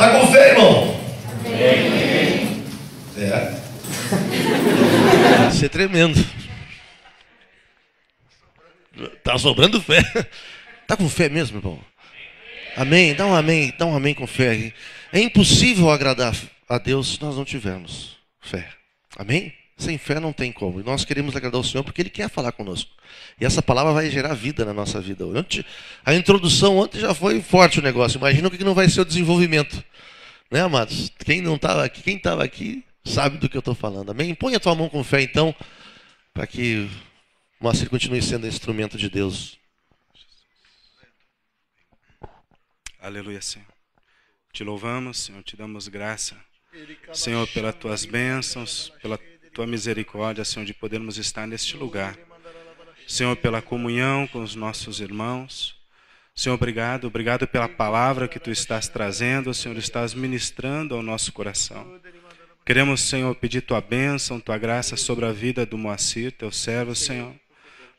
Está com fé, irmão? É. Isso é tremendo. Está sobrando fé. Está com fé mesmo, irmão? Amém. Dá um amém. Dá um amém com fé. É impossível agradar a Deus se nós não tivermos fé. Amém? Sem fé não tem como. E nós queremos agradar o Senhor porque Ele quer falar conosco. E essa palavra vai gerar vida na nossa vida. Ontem, a introdução ontem já foi forte o negócio. Imagina o que não vai ser o desenvolvimento. Né, amados? Quem não estava aqui, quem estava aqui sabe do que eu estou falando. Amém? Põe a tua mão com fé, então, para que Moacir continue sendo instrumento de Deus. Aleluia, Senhor. Te louvamos, Senhor, te damos graça. Senhor, pelas tuas bênçãos, pela tua tua misericórdia, Senhor, de podermos estar neste lugar. Senhor, pela comunhão com os nossos irmãos. Senhor, obrigado, obrigado pela palavra que tu estás trazendo, Senhor, estás ministrando ao nosso coração. Queremos, Senhor, pedir tua bênção, tua graça sobre a vida do Moacir, teu servo, Senhor.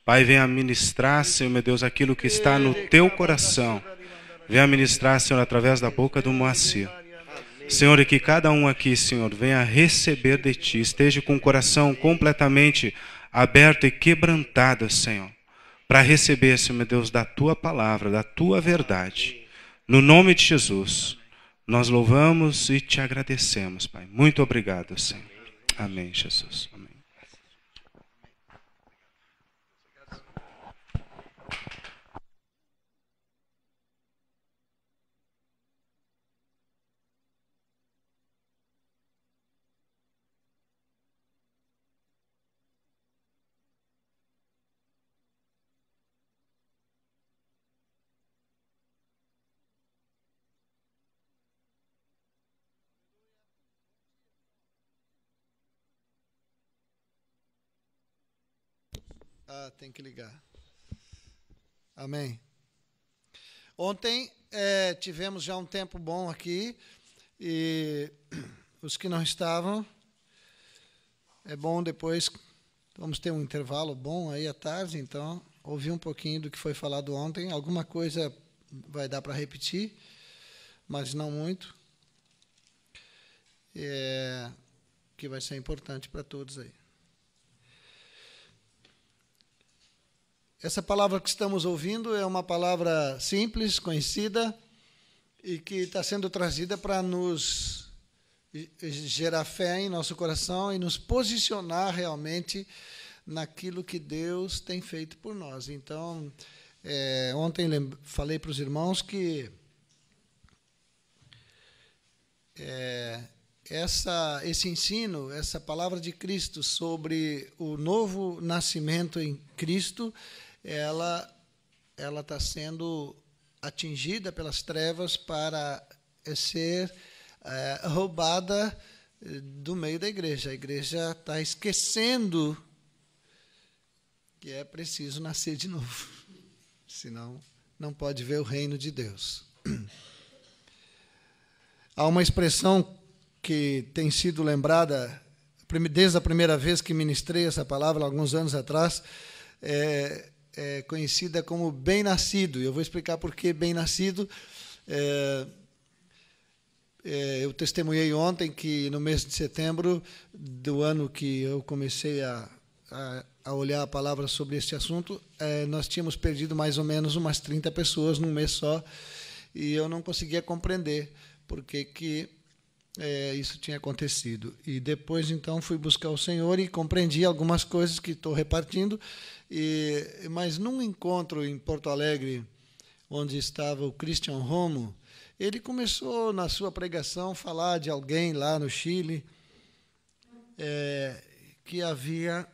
Pai, venha ministrar, Senhor, meu Deus, aquilo que está no teu coração. Venha ministrar, Senhor, através da boca do Moacir. Senhor, e que cada um aqui, Senhor, venha receber de Ti, esteja com o coração completamente aberto e quebrantado, Senhor, para receber, Senhor, meu Deus, da Tua palavra, da Tua verdade. No nome de Jesus, nós louvamos e te agradecemos, Pai. Muito obrigado, Senhor. Amém, Jesus. Ah, tem que ligar. Amém. Ontem é, tivemos já um tempo bom aqui e os que não estavam, é bom depois, vamos ter um intervalo bom aí à tarde, então ouvir um pouquinho do que foi falado ontem. Alguma coisa vai dar para repetir, mas não muito. É, que vai ser importante para todos aí. Essa palavra que estamos ouvindo é uma palavra simples, conhecida e que está sendo trazida para nos gerar fé em nosso coração e nos posicionar realmente naquilo que Deus tem feito por nós. Então, é, ontem falei para os irmãos que é, essa, esse ensino, essa palavra de Cristo sobre o novo nascimento em Cristo ela ela está sendo atingida pelas trevas para eh, ser é, roubada eh, do meio da igreja. A igreja está esquecendo que é preciso nascer de novo, senão não pode ver o reino de Deus. Há uma expressão que tem sido lembrada desde a primeira vez que ministrei essa palavra, alguns anos atrás, é, é conhecida como bem-nascido. Eu vou explicar por que bem-nascido. É, é, eu testemunhei ontem que no mês de setembro do ano que eu comecei a, a, a olhar a palavra sobre este assunto, é, nós tínhamos perdido mais ou menos umas 30 pessoas num mês só, e eu não conseguia compreender que que é, isso tinha acontecido. E depois, então, fui buscar o Senhor e compreendi algumas coisas que estou repartindo. E, mas num encontro em Porto Alegre, onde estava o Christian Romo, ele começou, na sua pregação, a falar de alguém lá no Chile é, que havia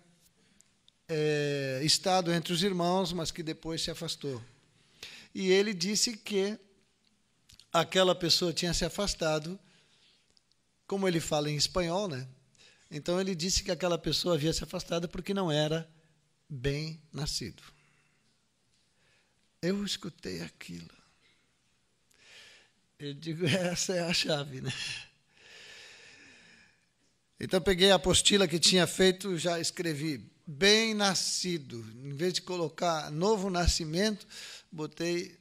é, estado entre os irmãos, mas que depois se afastou. E ele disse que aquela pessoa tinha se afastado como ele fala em espanhol, né? Então ele disse que aquela pessoa havia se afastado porque não era bem nascido. Eu escutei aquilo. Eu digo, essa é a chave, né? Então peguei a apostila que tinha feito, já escrevi bem nascido. Em vez de colocar novo nascimento, botei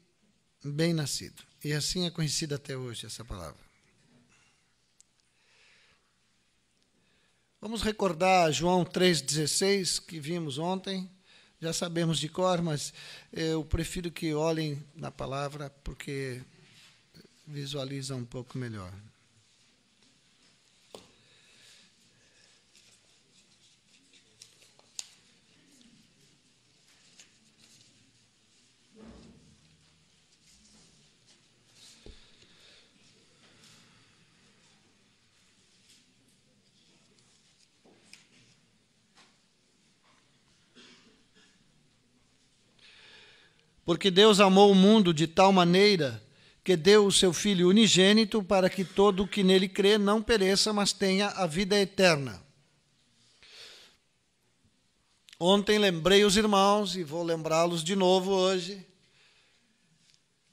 bem nascido. E assim é conhecida até hoje essa palavra. Vamos recordar João 3,16, que vimos ontem. Já sabemos de cor, mas eu prefiro que olhem na palavra, porque visualiza um pouco melhor. Porque Deus amou o mundo de tal maneira que deu o seu Filho unigênito para que todo o que nele crê não pereça, mas tenha a vida eterna. Ontem lembrei os irmãos e vou lembrá-los de novo hoje.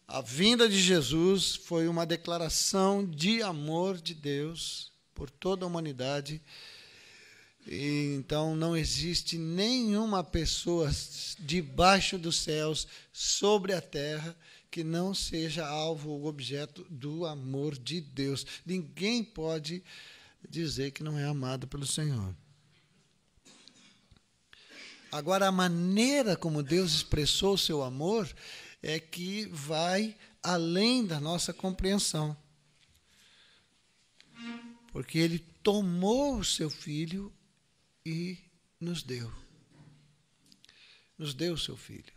A vinda de Jesus foi uma declaração de amor de Deus por toda a humanidade então não existe nenhuma pessoa debaixo dos céus, sobre a terra, que não seja alvo ou objeto do amor de Deus. Ninguém pode dizer que não é amado pelo Senhor. Agora, a maneira como Deus expressou o seu amor é que vai além da nossa compreensão. Porque ele tomou o seu filho e nos deu. Nos deu seu filho.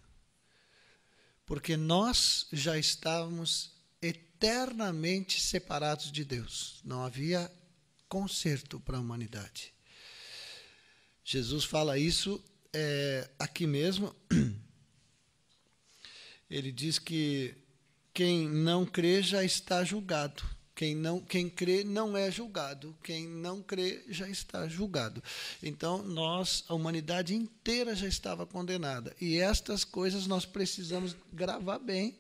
Porque nós já estávamos eternamente separados de Deus. Não havia conserto para a humanidade. Jesus fala isso é, aqui mesmo. Ele diz que quem não crê já está julgado. Quem, não, quem crê não é julgado, quem não crê já está julgado. Então, nós, a humanidade inteira já estava condenada. E estas coisas nós precisamos gravar bem,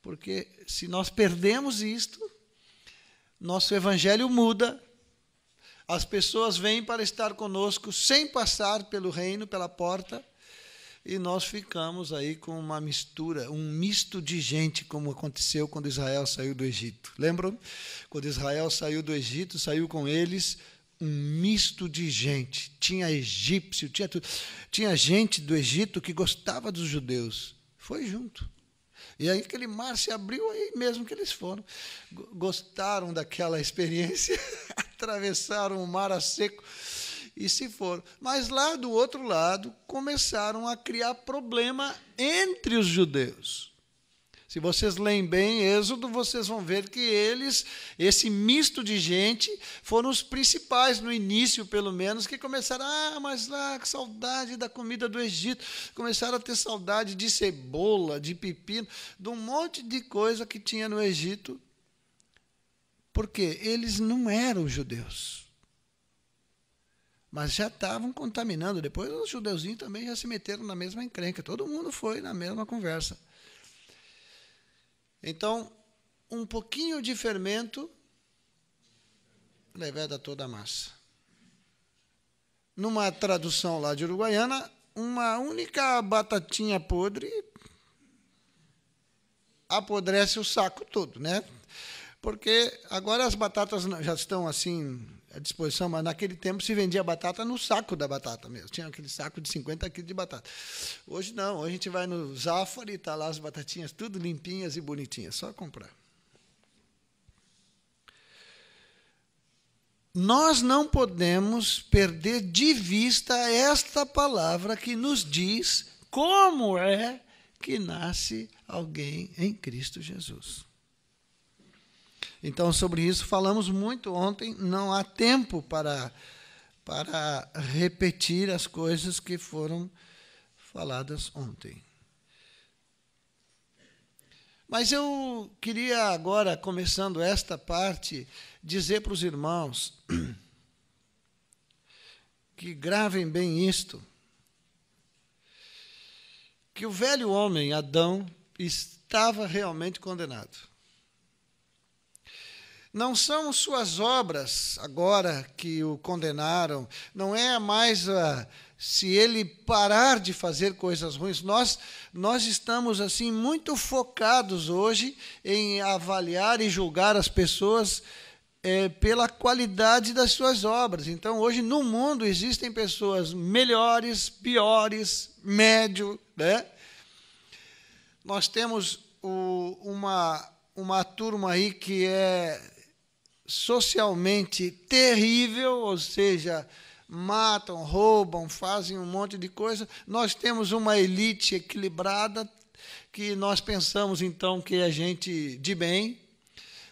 porque se nós perdemos isto, nosso evangelho muda, as pessoas vêm para estar conosco sem passar pelo reino, pela porta, e nós ficamos aí com uma mistura, um misto de gente, como aconteceu quando Israel saiu do Egito. Lembram? Quando Israel saiu do Egito, saiu com eles um misto de gente. Tinha egípcio, tinha, tinha gente do Egito que gostava dos judeus. Foi junto. E aí aquele mar se abriu aí mesmo que eles foram. Gostaram daquela experiência, atravessaram o mar a seco e se foram. Mas lá do outro lado, começaram a criar problema entre os judeus. Se vocês leem bem Êxodo, vocês vão ver que eles, esse misto de gente, foram os principais, no início pelo menos, que começaram, ah, mas lá, que saudade da comida do Egito. Começaram a ter saudade de cebola, de pepino, de um monte de coisa que tinha no Egito. Porque eles não eram judeus mas já estavam contaminando. Depois os judeuzinhos também já se meteram na mesma encrenca. Todo mundo foi na mesma conversa. Então, um pouquinho de fermento leveda toda a massa. Numa tradução lá de uruguaiana, uma única batatinha podre apodrece o saco todo, né? Porque agora as batatas já estão assim à disposição, mas naquele tempo se vendia batata no saco da batata mesmo. Tinha aquele saco de 50 quilos de batata. Hoje não, hoje a gente vai no Zafari, está lá as batatinhas tudo limpinhas e bonitinhas, só comprar. Nós não podemos perder de vista esta palavra que nos diz como é que nasce alguém em Cristo Jesus. Então, sobre isso falamos muito ontem. Não há tempo para, para repetir as coisas que foram faladas ontem. Mas eu queria agora, começando esta parte, dizer para os irmãos que gravem bem isto: que o velho homem, Adão, estava realmente condenado. Não são suas obras agora que o condenaram, não é mais a, ah, se ele parar de fazer coisas ruins. Nós nós estamos assim muito focados hoje em avaliar e julgar as pessoas é, pela qualidade das suas obras. Então, hoje no mundo existem pessoas melhores, piores, médio, né? Nós temos o, uma uma turma aí que é socialmente terrível, ou seja, matam, roubam, fazem um monte de coisa. Nós temos uma elite equilibrada que nós pensamos então que é gente de bem,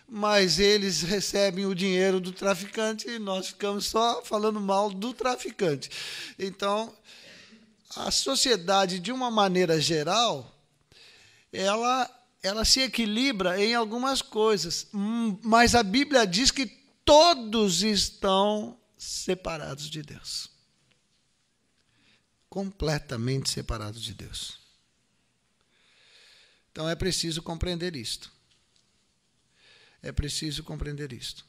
mas eles recebem o dinheiro do traficante e nós ficamos só falando mal do traficante. Então, a sociedade de uma maneira geral, ela ela se equilibra em algumas coisas, hum, mas a Bíblia diz que todos estão separados de Deus. Completamente separados de Deus. Então é preciso compreender isto. É preciso compreender isto.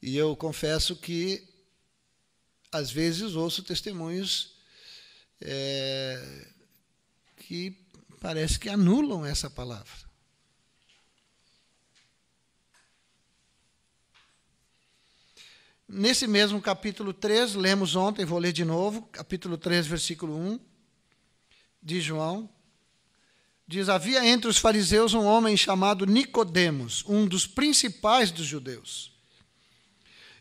E eu confesso que, às vezes, ouço testemunhos é, que parece que anulam essa palavra. Nesse mesmo capítulo 3, lemos ontem, vou ler de novo, capítulo 3, versículo 1 de João. Diz: Havia entre os fariseus um homem chamado Nicodemos, um dos principais dos judeus.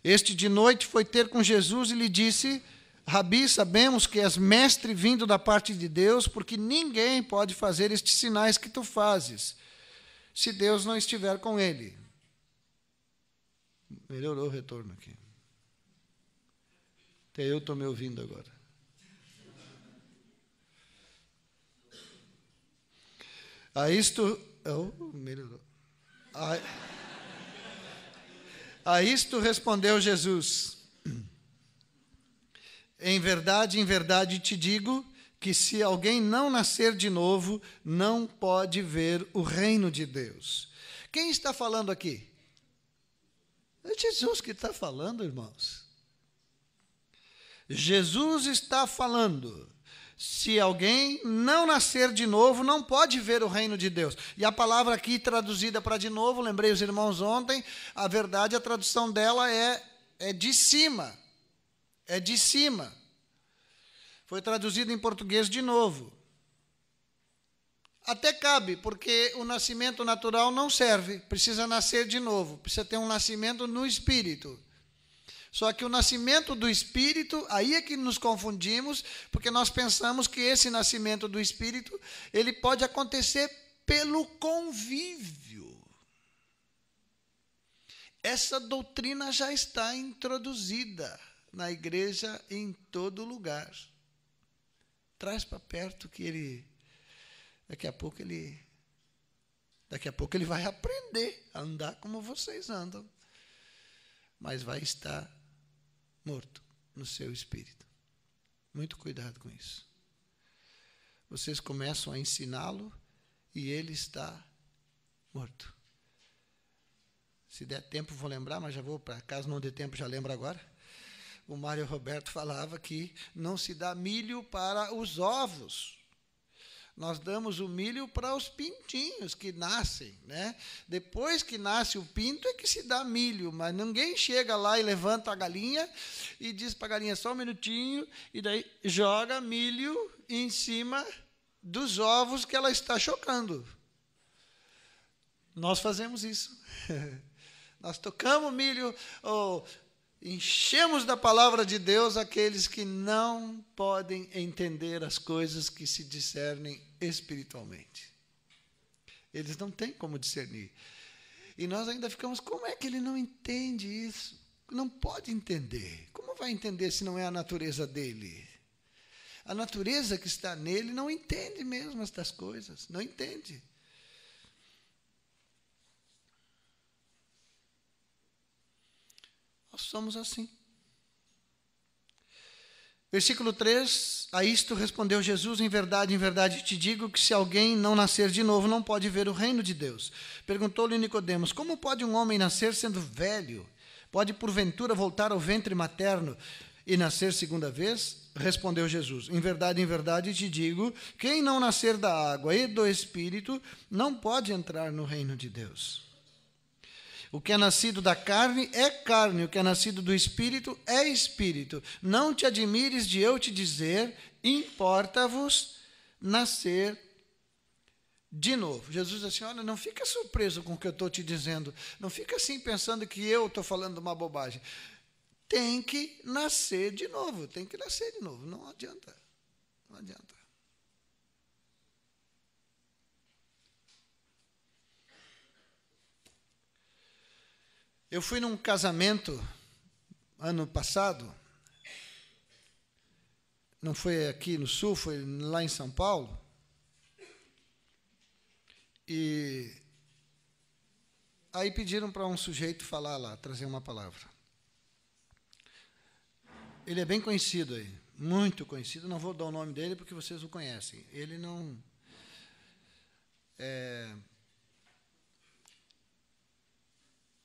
Este de noite foi ter com Jesus e lhe disse: Rabi, sabemos que és mestre vindo da parte de Deus, porque ninguém pode fazer estes sinais que tu fazes, se Deus não estiver com ele. Melhorou o retorno aqui. Até eu estou me ouvindo agora. A ah, isto. Oh, melhorou. A, ah, a ah, isto respondeu Jesus. Em verdade, em verdade te digo que se alguém não nascer de novo, não pode ver o reino de Deus. Quem está falando aqui? É Jesus que está falando, irmãos. Jesus está falando. Se alguém não nascer de novo, não pode ver o reino de Deus. E a palavra aqui traduzida para de novo, lembrei os irmãos ontem, a verdade, a tradução dela é, é de cima é de cima. Foi traduzido em português de novo. Até cabe, porque o nascimento natural não serve, precisa nascer de novo, precisa ter um nascimento no espírito. Só que o nascimento do espírito, aí é que nos confundimos, porque nós pensamos que esse nascimento do espírito, ele pode acontecer pelo convívio. Essa doutrina já está introduzida na igreja em todo lugar. Traz para perto que ele daqui a pouco ele daqui a pouco ele vai aprender a andar como vocês andam. Mas vai estar morto no seu espírito. Muito cuidado com isso. Vocês começam a ensiná-lo e ele está morto. Se der tempo, vou lembrar, mas já vou para casa. Não dê tempo, já lembro agora o Mário Roberto falava que não se dá milho para os ovos. Nós damos o milho para os pintinhos que nascem, né? Depois que nasce o pinto é que se dá milho, mas ninguém chega lá e levanta a galinha e diz para a galinha só um minutinho e daí joga milho em cima dos ovos que ela está chocando. Nós fazemos isso. Nós tocamos milho, ou Enchemos da palavra de Deus aqueles que não podem entender as coisas que se discernem espiritualmente. Eles não têm como discernir. E nós ainda ficamos, como é que ele não entende isso? Não pode entender. Como vai entender se não é a natureza dele? A natureza que está nele não entende mesmo estas coisas, não entende. Nós somos assim. Versículo 3: A isto respondeu Jesus: Em verdade, em verdade te digo que se alguém não nascer de novo, não pode ver o reino de Deus. Perguntou-lhe Nicodemos: Como pode um homem nascer sendo velho? Pode porventura voltar ao ventre materno e nascer segunda vez? Respondeu Jesus: Em verdade, em verdade te digo: quem não nascer da água e do espírito não pode entrar no reino de Deus. O que é nascido da carne é carne, o que é nascido do espírito é espírito. Não te admires de eu te dizer, importa-vos nascer de novo. Jesus disse assim: Olha, não fica surpreso com o que eu estou te dizendo. Não fica assim pensando que eu estou falando uma bobagem. Tem que nascer de novo, tem que nascer de novo. Não adianta. Não adianta. Eu fui num casamento ano passado. Não foi aqui no sul, foi lá em São Paulo. E aí pediram para um sujeito falar lá, trazer uma palavra. Ele é bem conhecido aí, muito conhecido. Não vou dar o nome dele porque vocês o conhecem. Ele não é,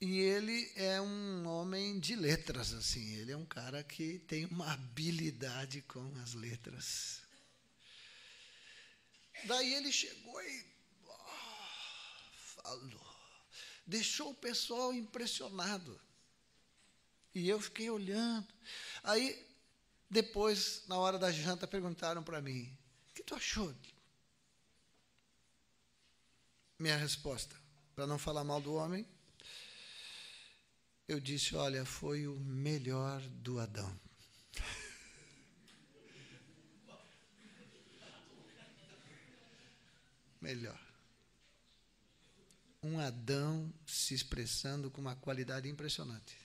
E ele é um homem de letras, assim. Ele é um cara que tem uma habilidade com as letras. Daí ele chegou e oh, falou. Deixou o pessoal impressionado. E eu fiquei olhando. Aí, depois, na hora da janta, perguntaram para mim: O que tu achou? Minha resposta, para não falar mal do homem, eu disse: Olha, foi o melhor do Adão. melhor. Um Adão se expressando com uma qualidade impressionante.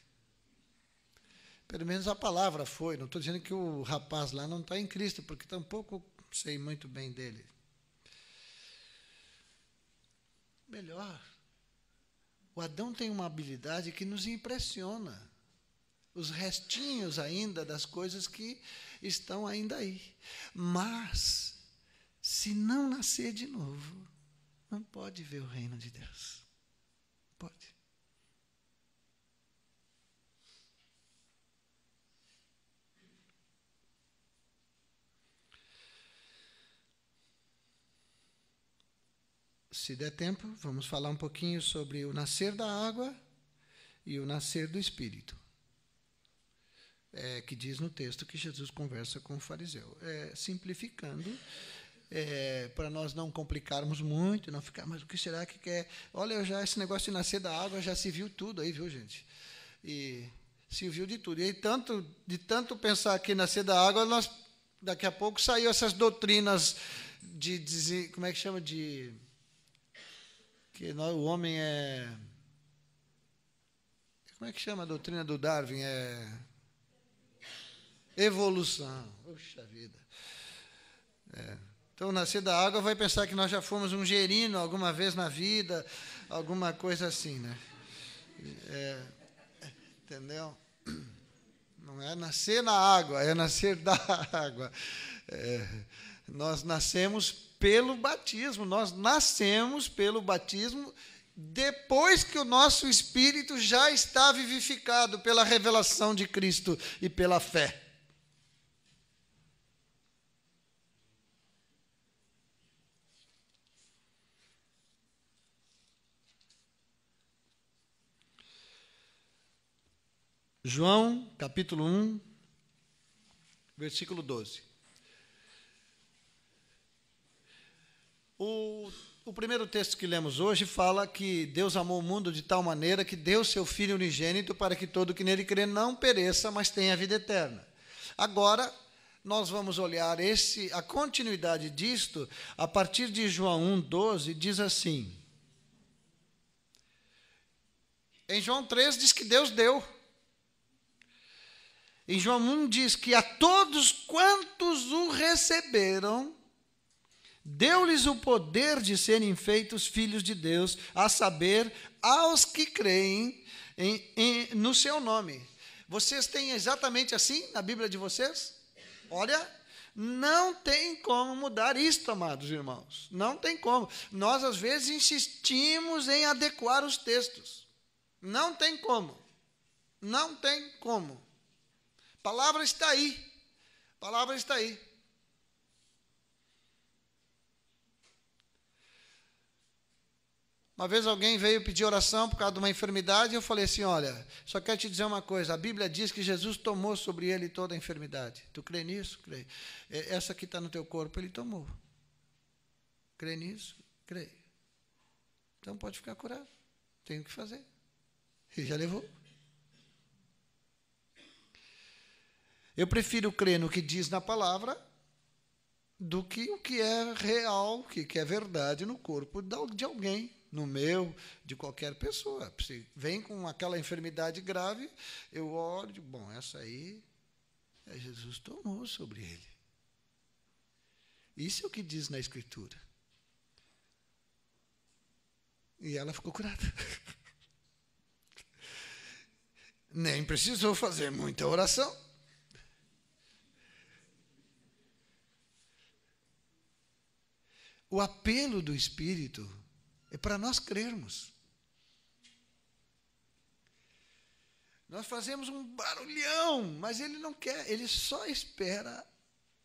Pelo menos a palavra foi. Não estou dizendo que o rapaz lá não está em Cristo, porque tampouco sei muito bem dele. Melhor. Adão tem uma habilidade que nos impressiona. Os restinhos ainda das coisas que estão ainda aí. Mas, se não nascer de novo, não pode ver o reino de Deus. Pode. se der tempo, vamos falar um pouquinho sobre o nascer da água e o nascer do Espírito. É, que diz no texto que Jesus conversa com o fariseu. É, simplificando, é, para nós não complicarmos muito, não ficar, mas o que será que quer? Olha, já esse negócio de nascer da água já se viu tudo aí, viu, gente? E se viu de tudo. E aí, tanto, de tanto pensar que nascer da água, nós, daqui a pouco saiu essas doutrinas de, de como é que chama? De que nós, o homem é. Como é que chama a doutrina do Darwin? É. Evolução. Puxa vida. É. Então, nascer da água vai pensar que nós já fomos um gerino alguma vez na vida, alguma coisa assim, né? É, entendeu? Não é nascer na água, é nascer da água. É, nós nascemos pelo batismo. Nós nascemos pelo batismo depois que o nosso espírito já está vivificado pela revelação de Cristo e pela fé. João capítulo 1, versículo 12. O, o primeiro texto que lemos hoje fala que Deus amou o mundo de tal maneira que deu seu Filho unigênito para que todo que nele crê não pereça, mas tenha vida eterna. Agora, nós vamos olhar esse, a continuidade disto a partir de João 1,12, diz assim. Em João 3 diz que Deus deu. Em João 1 diz que a todos quantos o receberam, deu-lhes o poder de serem feitos filhos de Deus, a saber, aos que creem em, em, no seu nome. Vocês têm exatamente assim na Bíblia de vocês? Olha, não tem como mudar isto, amados irmãos. Não tem como. Nós, às vezes, insistimos em adequar os textos. Não tem como. Não tem como. A palavra está aí. A palavra está aí. Uma vez alguém veio pedir oração por causa de uma enfermidade e eu falei assim: Olha, só quero te dizer uma coisa. A Bíblia diz que Jesus tomou sobre ele toda a enfermidade. Tu crê nisso? Creio. É, essa que está no teu corpo, ele tomou. Crê nisso? Creio. Então pode ficar curado. Tem o que fazer. E já levou. Eu prefiro crer no que diz na palavra do que o que é real, o que é verdade no corpo de alguém no meu, de qualquer pessoa. Se vem com aquela enfermidade grave, eu oro, digo, bom, essa aí, é Jesus tomou sobre ele. Isso é o que diz na Escritura. E ela ficou curada. Nem precisou fazer muita oração. O apelo do Espírito é para nós crermos. Nós fazemos um barulhão, mas ele não quer, ele só espera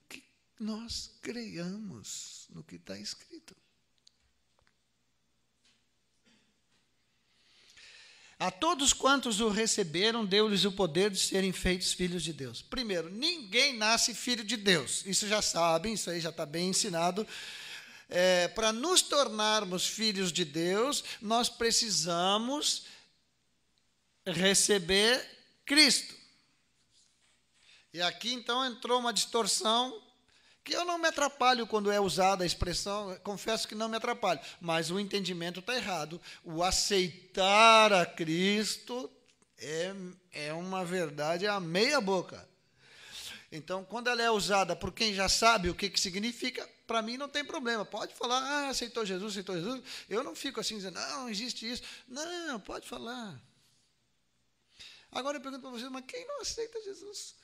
que nós creiamos no que está escrito. A todos quantos o receberam, deu-lhes o poder de serem feitos filhos de Deus. Primeiro, ninguém nasce filho de Deus. Isso já sabem, isso aí já está bem ensinado é, para nos tornarmos filhos de Deus, nós precisamos receber Cristo. E aqui então entrou uma distorção que eu não me atrapalho quando é usada a expressão, confesso que não me atrapalho, mas o entendimento está errado. O aceitar a Cristo é, é uma verdade a meia boca. Então, quando ela é usada por quem já sabe o que, que significa, para mim não tem problema. Pode falar, ah, aceitou Jesus, aceitou Jesus. Eu não fico assim dizendo, não, não existe isso. Não, pode falar. Agora eu pergunto para vocês, mas quem não aceita Jesus?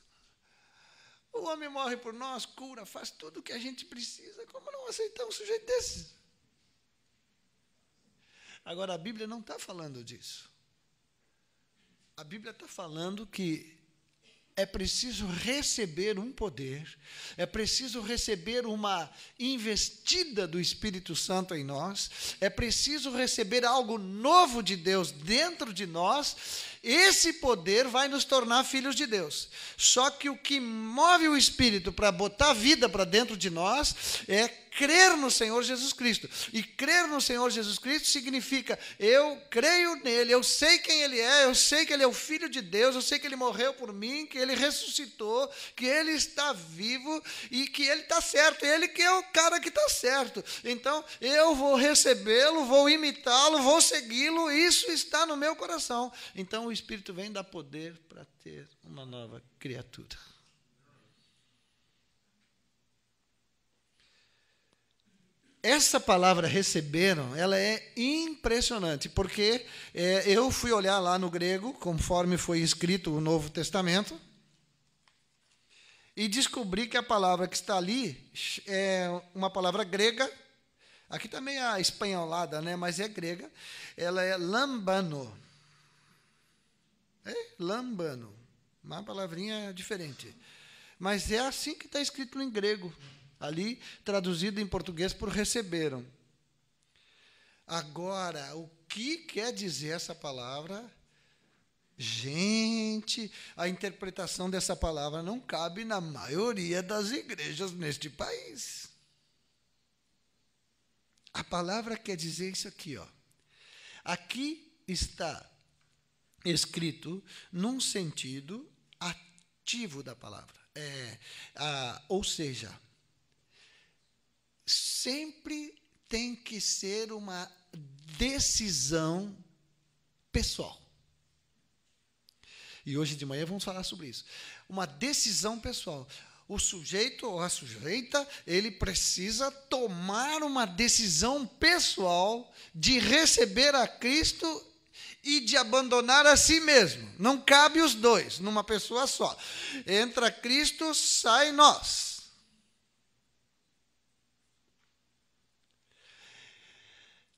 O homem morre por nós, cura, faz tudo o que a gente precisa. Como não aceitar um sujeito desse? Agora, a Bíblia não está falando disso. A Bíblia está falando que é preciso receber um poder, é preciso receber uma investida do Espírito Santo em nós, é preciso receber algo novo de Deus dentro de nós esse poder vai nos tornar filhos de Deus. Só que o que move o espírito para botar vida para dentro de nós é crer no Senhor Jesus Cristo. E crer no Senhor Jesus Cristo significa eu creio nele, eu sei quem ele é, eu sei que ele é o filho de Deus, eu sei que ele morreu por mim, que ele ressuscitou, que ele está vivo e que ele está certo, ele que é o cara que está certo. Então eu vou recebê-lo, vou imitá-lo, vou segui-lo, isso está no meu coração. Então o Espírito vem dar poder para ter uma nova criatura. Essa palavra receberam, ela é impressionante, porque é, eu fui olhar lá no grego, conforme foi escrito o Novo Testamento, e descobri que a palavra que está ali é uma palavra grega, aqui também é espanholada, né, mas é grega, ela é lambano. É lambano. Uma palavrinha diferente. Mas é assim que está escrito em grego. Ali, traduzido em português por receberam. Agora, o que quer dizer essa palavra? Gente, a interpretação dessa palavra não cabe na maioria das igrejas neste país. A palavra quer dizer isso aqui, ó. Aqui está escrito num sentido ativo da palavra. É, a, ou seja, sempre tem que ser uma decisão pessoal. E hoje de manhã vamos falar sobre isso. Uma decisão pessoal. O sujeito ou a sujeita, ele precisa tomar uma decisão pessoal de receber a Cristo e de abandonar a si mesmo. Não cabe os dois numa pessoa só. Entra Cristo, sai nós.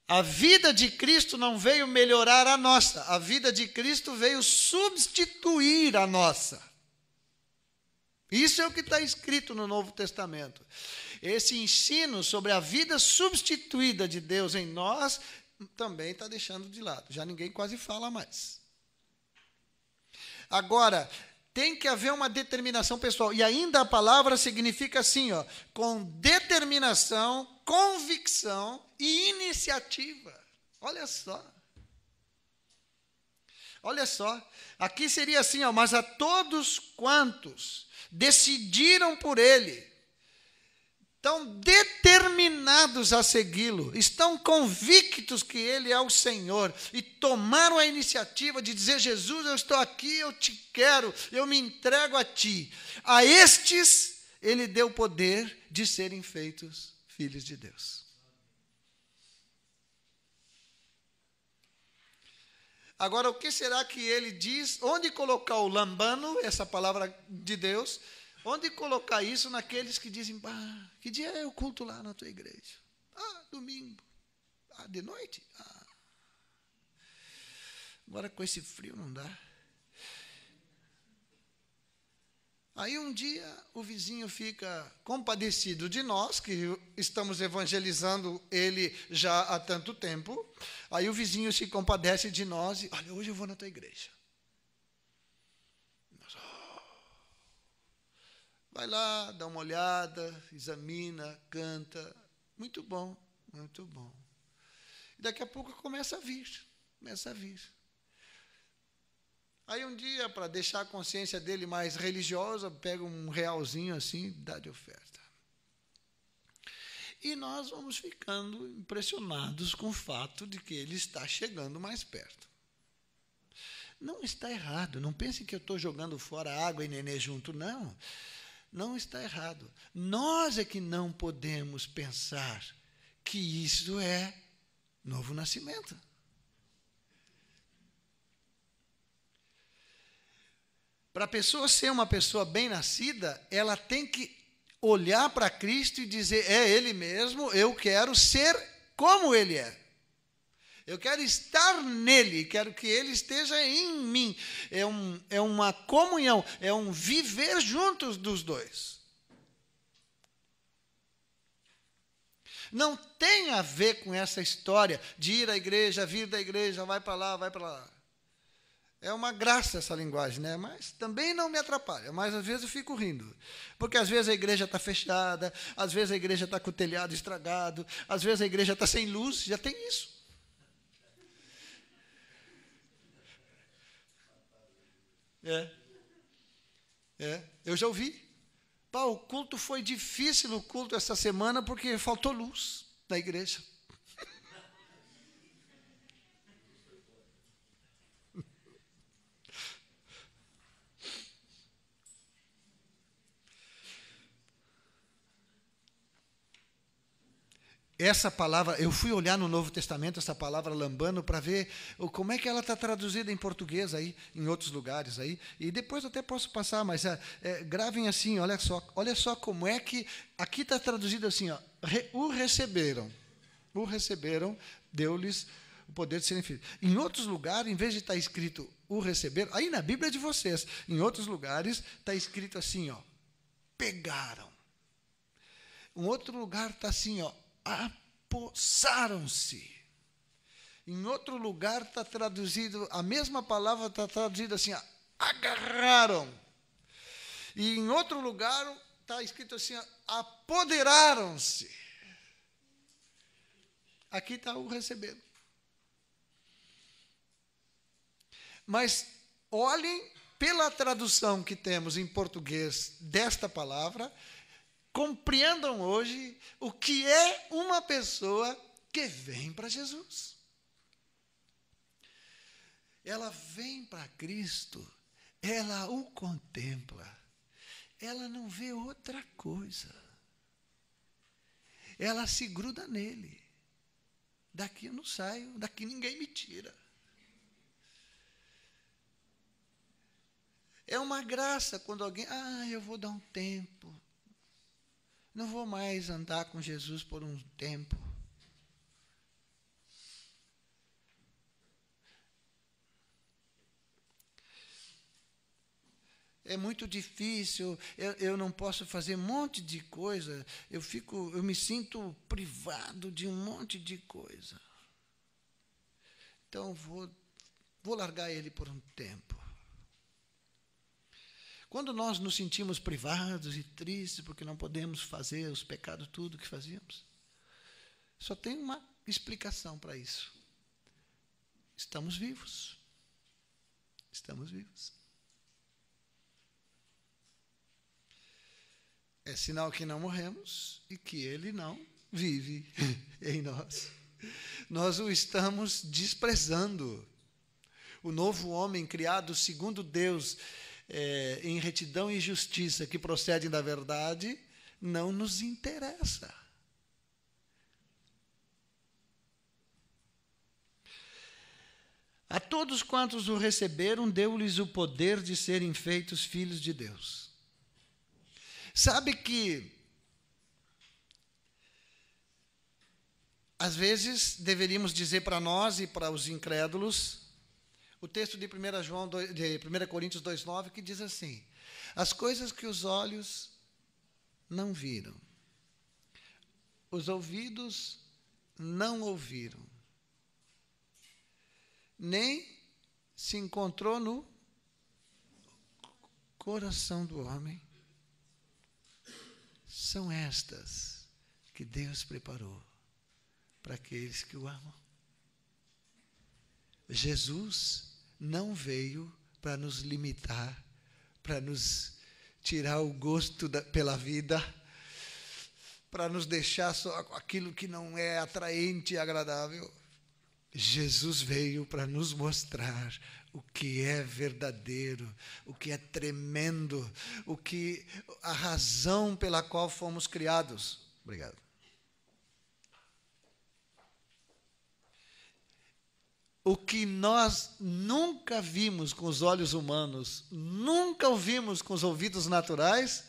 A vida de Cristo não veio melhorar a nossa, a vida de Cristo veio substituir a nossa. Isso é o que está escrito no Novo Testamento. Esse ensino sobre a vida substituída de Deus em nós também está deixando de lado. Já ninguém quase fala mais. Agora, tem que haver uma determinação pessoal. E ainda a palavra significa assim, ó, com determinação, convicção e iniciativa. Olha só. Olha só, aqui seria assim, ó, mas a todos quantos decidiram por ele estão determinados a segui-lo, estão convictos que ele é o Senhor e tomaram a iniciativa de dizer: Jesus, eu estou aqui, eu te quero, eu me entrego a ti. A estes ele deu o poder de serem feitos filhos de Deus. Agora, o que será que ele diz? Onde colocar o lambano, essa palavra de Deus, Onde colocar isso naqueles que dizem, ah, que dia é o culto lá na tua igreja? Ah, domingo. Ah, de noite? Ah. Agora com esse frio não dá. Aí um dia o vizinho fica compadecido de nós, que estamos evangelizando ele já há tanto tempo. Aí o vizinho se compadece de nós e, olha, hoje eu vou na tua igreja. Vai lá, dá uma olhada, examina, canta. Muito bom, muito bom. E daqui a pouco começa a vir, começa a vir. Aí um dia, para deixar a consciência dele mais religiosa, pega um realzinho assim, dá de oferta. E nós vamos ficando impressionados com o fato de que ele está chegando mais perto. Não está errado, não pense que eu estou jogando fora água e nenê junto, não não está errado. Nós é que não podemos pensar que isso é novo nascimento. Para a pessoa ser uma pessoa bem nascida, ela tem que olhar para Cristo e dizer: é Ele mesmo, eu quero ser como Ele é. Eu quero estar nele, quero que ele esteja em mim. É, um, é uma comunhão, é um viver juntos dos dois. Não tem a ver com essa história de ir à igreja, vir da igreja, vai para lá, vai para lá. É uma graça essa linguagem, né? Mas também não me atrapalha. Mas às vezes eu fico rindo. Porque às vezes a igreja está fechada, às vezes a igreja está com o telhado estragado, às vezes a igreja está sem luz, já tem isso. É. É. Eu já ouvi. Pá, o culto foi difícil no culto essa semana porque faltou luz na igreja. essa palavra, eu fui olhar no Novo Testamento essa palavra lambano para ver como é que ela está traduzida em português aí, em outros lugares aí. E depois até posso passar, mas é, é, gravem assim, olha só, olha só como é que aqui está traduzido assim, ó, re, o receberam, o receberam, deu-lhes o poder de serem filhos. Em outros lugares, em vez de estar tá escrito o receberam, aí na Bíblia é de vocês, em outros lugares está escrito assim, ó, pegaram. Um outro lugar está assim, ó, apossaram-se. Em outro lugar está traduzido, a mesma palavra está traduzida assim, agarraram. E em outro lugar está escrito assim, apoderaram-se. Aqui está o recebendo. Mas olhem pela tradução que temos em português desta palavra, compreendam hoje o que é uma pessoa que vem para Jesus. Ela vem para Cristo, ela o contempla, ela não vê outra coisa. Ela se gruda nele. Daqui eu não saio, daqui ninguém me tira. É uma graça quando alguém, ah, eu vou dar um tempo, não vou mais andar com Jesus por um tempo. É muito difícil, eu, eu não posso fazer um monte de coisa, eu fico, eu me sinto privado de um monte de coisa. Então vou, vou largar ele por um tempo. Quando nós nos sentimos privados e tristes porque não podemos fazer os pecados, tudo que fazíamos, só tem uma explicação para isso. Estamos vivos. Estamos vivos. É sinal que não morremos e que ele não vive em nós. Nós o estamos desprezando. O novo homem criado segundo Deus é, em retidão e justiça que procedem da verdade, não nos interessa. A todos quantos o receberam, deu-lhes o poder de serem feitos filhos de Deus. Sabe que, às vezes, deveríamos dizer para nós e para os incrédulos o texto de 1, João, de 1 Coríntios 2,9 que diz assim: As coisas que os olhos não viram, os ouvidos não ouviram, nem se encontrou no coração do homem, são estas que Deus preparou para aqueles que o amam. Jesus não veio para nos limitar, para nos tirar o gosto da, pela vida, para nos deixar só aquilo que não é atraente e agradável. Jesus veio para nos mostrar o que é verdadeiro, o que é tremendo, o que a razão pela qual fomos criados. Obrigado. o que nós nunca vimos com os olhos humanos, nunca ouvimos com os ouvidos naturais,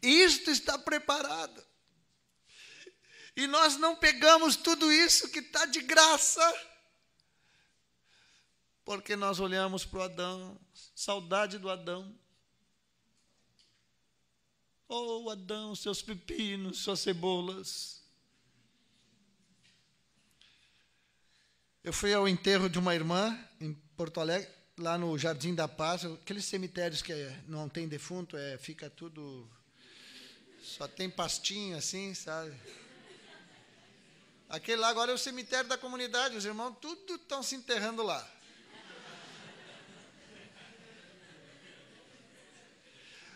isto está preparado. E nós não pegamos tudo isso que está de graça, porque nós olhamos para o Adão, saudade do Adão. Oh, Adão, seus pepinos, suas cebolas. Eu fui ao enterro de uma irmã em Porto Alegre, lá no Jardim da Paz, aqueles cemitérios que não tem defunto, é, fica tudo. Só tem pastinho assim, sabe? Aquele lá agora é o cemitério da comunidade, os irmãos tudo estão se enterrando lá.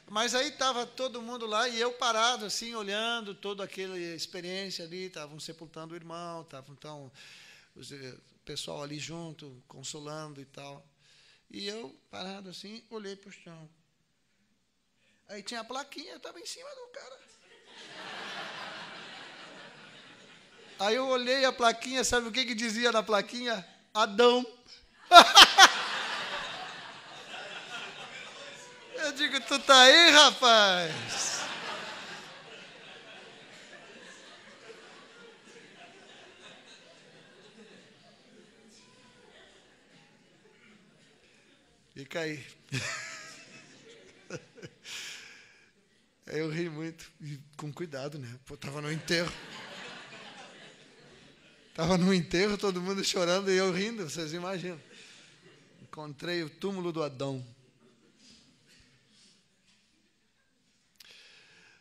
Mas aí estava todo mundo lá e eu parado, assim, olhando toda aquela experiência ali, estavam sepultando o irmão, estavam então. Os, eh, pessoal ali junto, consolando e tal. E eu, parado assim, olhei para o chão. Aí tinha a plaquinha, estava em cima do cara. Aí eu olhei a plaquinha, sabe o que, que dizia na plaquinha? Adão. eu digo, tu tá aí, rapaz? Fica aí. Eu ri muito, e com cuidado, né? Pô, tava no enterro. Tava no enterro, todo mundo chorando e eu rindo, vocês imaginam. Encontrei o túmulo do Adão.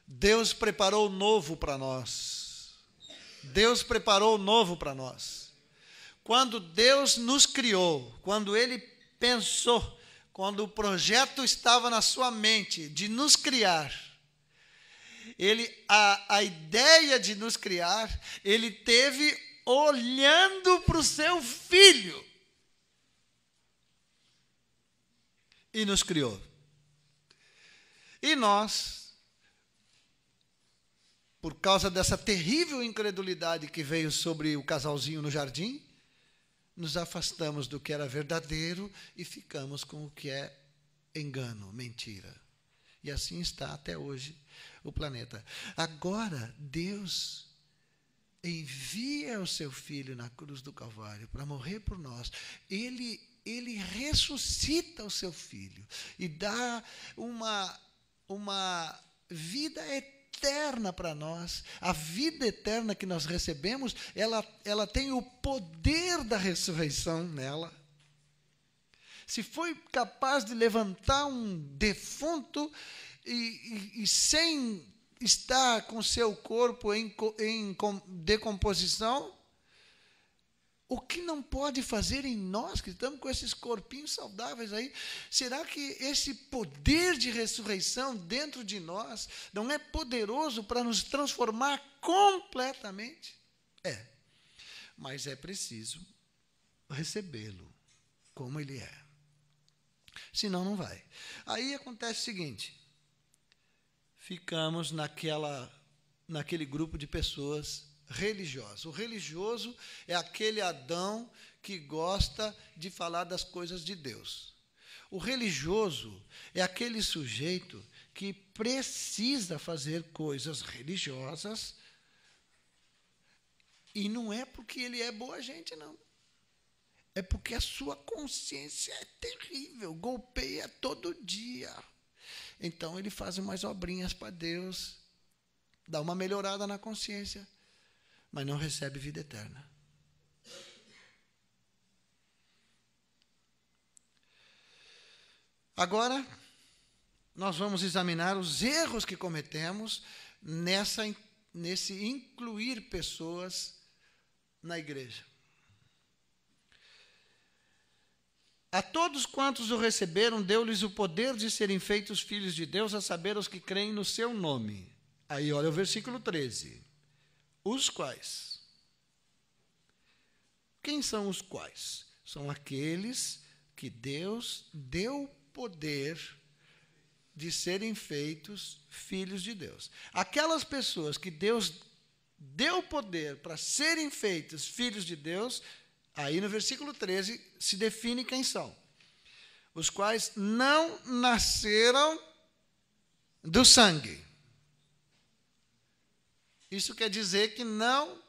Deus preparou o novo para nós. Deus preparou o novo para nós. Quando Deus nos criou, quando Ele pensou quando o projeto estava na sua mente de nos criar, ele, a, a ideia de nos criar, ele teve olhando para o seu filho e nos criou. E nós, por causa dessa terrível incredulidade que veio sobre o casalzinho no jardim, nos afastamos do que era verdadeiro e ficamos com o que é engano, mentira. E assim está até hoje o planeta. Agora, Deus envia o seu filho na cruz do Calvário para morrer por nós. Ele ele ressuscita o seu filho e dá uma uma vida eterna eterna para nós, a vida eterna que nós recebemos, ela, ela tem o poder da ressurreição nela. Se foi capaz de levantar um defunto e, e, e sem estar com seu corpo em, em decomposição, o que não pode fazer em nós que estamos com esses corpinhos saudáveis aí? Será que esse poder de ressurreição dentro de nós não é poderoso para nos transformar completamente? É, mas é preciso recebê-lo como ele é. Senão, não vai. Aí acontece o seguinte: ficamos naquela, naquele grupo de pessoas religiosa. O religioso é aquele Adão que gosta de falar das coisas de Deus. O religioso é aquele sujeito que precisa fazer coisas religiosas e não é porque ele é boa gente, não. É porque a sua consciência é terrível, golpeia todo dia. Então ele faz umas obrinhas para Deus, dá uma melhorada na consciência mas não recebe vida eterna. Agora, nós vamos examinar os erros que cometemos nessa, nesse incluir pessoas na igreja. A todos quantos o receberam, deu-lhes o poder de serem feitos filhos de Deus, a saber, os que creem no seu nome. Aí, olha o versículo 13. Os quais? Quem são os quais? São aqueles que Deus deu poder de serem feitos filhos de Deus. Aquelas pessoas que Deus deu poder para serem feitos filhos de Deus, aí no versículo 13 se define quem são. Os quais não nasceram do sangue, isso quer dizer que não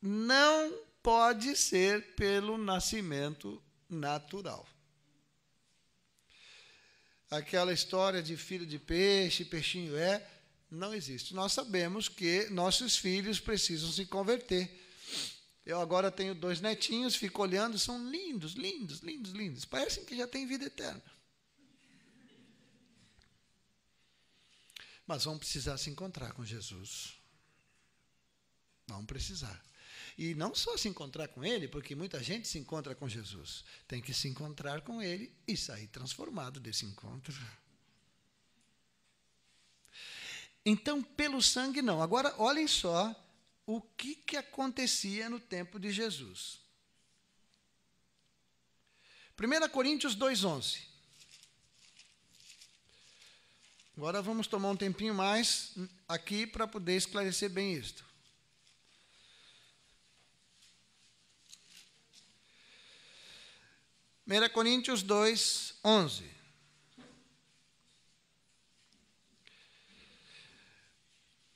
não pode ser pelo nascimento natural. Aquela história de filho de peixe, peixinho é, não existe. Nós sabemos que nossos filhos precisam se converter. Eu agora tenho dois netinhos, fico olhando, são lindos, lindos, lindos, lindos. Parecem que já têm vida eterna. Mas vão precisar se encontrar com Jesus. Vão precisar. E não só se encontrar com Ele, porque muita gente se encontra com Jesus. Tem que se encontrar com Ele e sair transformado desse encontro. Então, pelo sangue, não. Agora, olhem só o que, que acontecia no tempo de Jesus. 1 Coríntios 2,11. Agora vamos tomar um tempinho mais aqui para poder esclarecer bem isto. Primeira Coríntios 2, 11.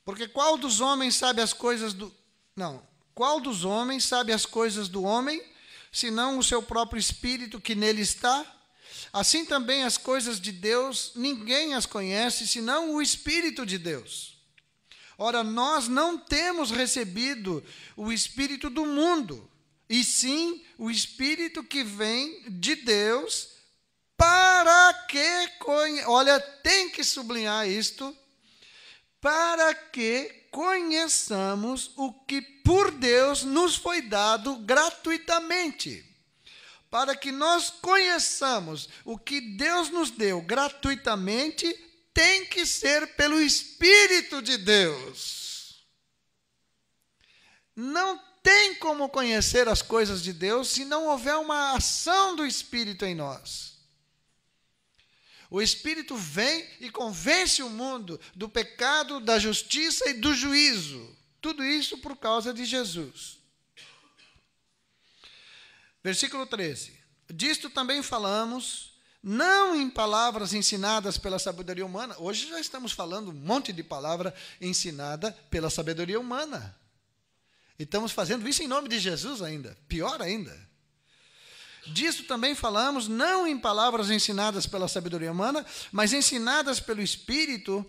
Porque qual dos homens sabe as coisas do. Não. Qual dos homens sabe as coisas do homem, senão o seu próprio espírito que nele está? Assim também as coisas de Deus, ninguém as conhece senão o Espírito de Deus. Ora, nós não temos recebido o Espírito do mundo, e sim o Espírito que vem de Deus para que conhe... olha, tem que sublinhar isto, para que conheçamos o que por Deus nos foi dado gratuitamente para que nós conheçamos o que Deus nos deu gratuitamente, tem que ser pelo Espírito de Deus. Não tem como conhecer as coisas de Deus se não houver uma ação do Espírito em nós. O Espírito vem e convence o mundo do pecado, da justiça e do juízo. Tudo isso por causa de Jesus. Versículo 13. Disto também falamos, não em palavras ensinadas pela sabedoria humana. Hoje já estamos falando um monte de palavra ensinada pela sabedoria humana. E estamos fazendo isso em nome de Jesus ainda. Pior ainda. Disto também falamos, não em palavras ensinadas pela sabedoria humana, mas ensinadas pelo Espírito,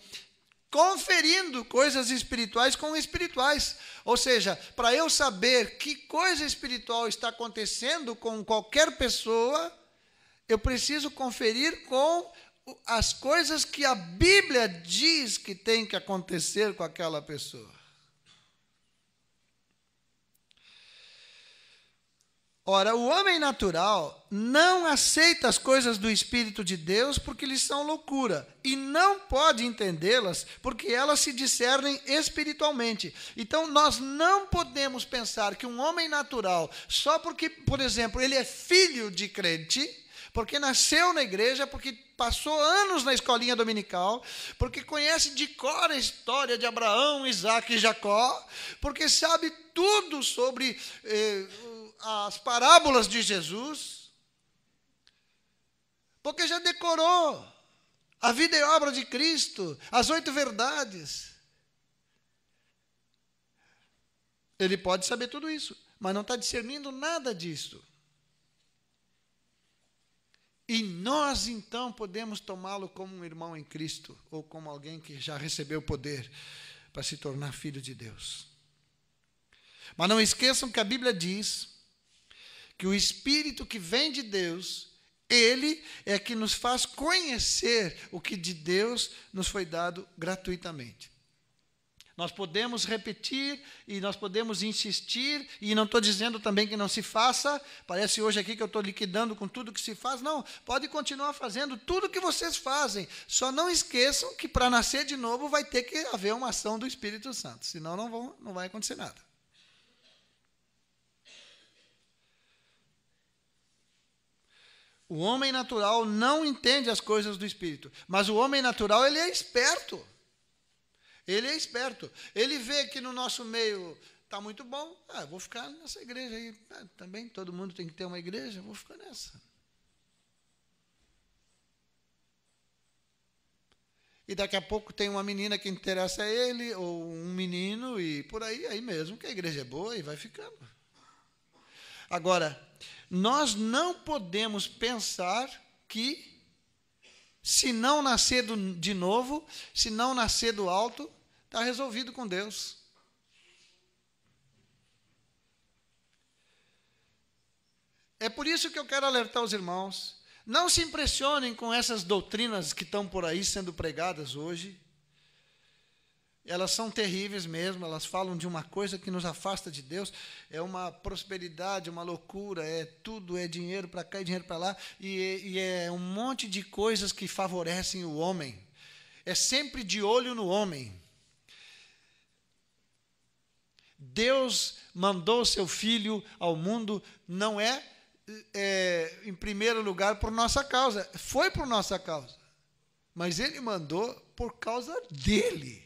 conferindo coisas espirituais com espirituais. Ou seja, para eu saber que coisa espiritual está acontecendo com qualquer pessoa, eu preciso conferir com as coisas que a Bíblia diz que tem que acontecer com aquela pessoa. Ora, o homem natural não aceita as coisas do Espírito de Deus porque lhes são loucura, e não pode entendê-las porque elas se discernem espiritualmente. Então, nós não podemos pensar que um homem natural, só porque, por exemplo, ele é filho de crente, porque nasceu na igreja, porque passou anos na escolinha dominical, porque conhece de cor a história de Abraão, Isaac e Jacó, porque sabe tudo sobre. Eh, as parábolas de Jesus, porque já decorou a vida e obra de Cristo, as oito verdades. Ele pode saber tudo isso, mas não está discernindo nada disso. E nós então podemos tomá-lo como um irmão em Cristo, ou como alguém que já recebeu o poder para se tornar filho de Deus. Mas não esqueçam que a Bíblia diz que o Espírito que vem de Deus, ele é que nos faz conhecer o que de Deus nos foi dado gratuitamente. Nós podemos repetir e nós podemos insistir, e não estou dizendo também que não se faça, parece hoje aqui que eu estou liquidando com tudo que se faz, não, pode continuar fazendo tudo que vocês fazem, só não esqueçam que para nascer de novo vai ter que haver uma ação do Espírito Santo, senão não, vão, não vai acontecer nada. O homem natural não entende as coisas do espírito, mas o homem natural ele é esperto. Ele é esperto. Ele vê que no nosso meio está muito bom, ah, vou ficar nessa igreja aí. Ah, também todo mundo tem que ter uma igreja, vou ficar nessa. E daqui a pouco tem uma menina que interessa a ele, ou um menino, e por aí, aí mesmo, que a igreja é boa e vai ficando. Agora, nós não podemos pensar que, se não nascer de novo, se não nascer do alto, está resolvido com Deus. É por isso que eu quero alertar os irmãos. Não se impressionem com essas doutrinas que estão por aí sendo pregadas hoje. Elas são terríveis mesmo, elas falam de uma coisa que nos afasta de Deus, é uma prosperidade, uma loucura, é tudo, é dinheiro para cá e é dinheiro para lá, e, e é um monte de coisas que favorecem o homem. É sempre de olho no homem. Deus mandou o seu filho ao mundo, não é, é em primeiro lugar por nossa causa, foi por nossa causa, mas ele mandou por causa dele.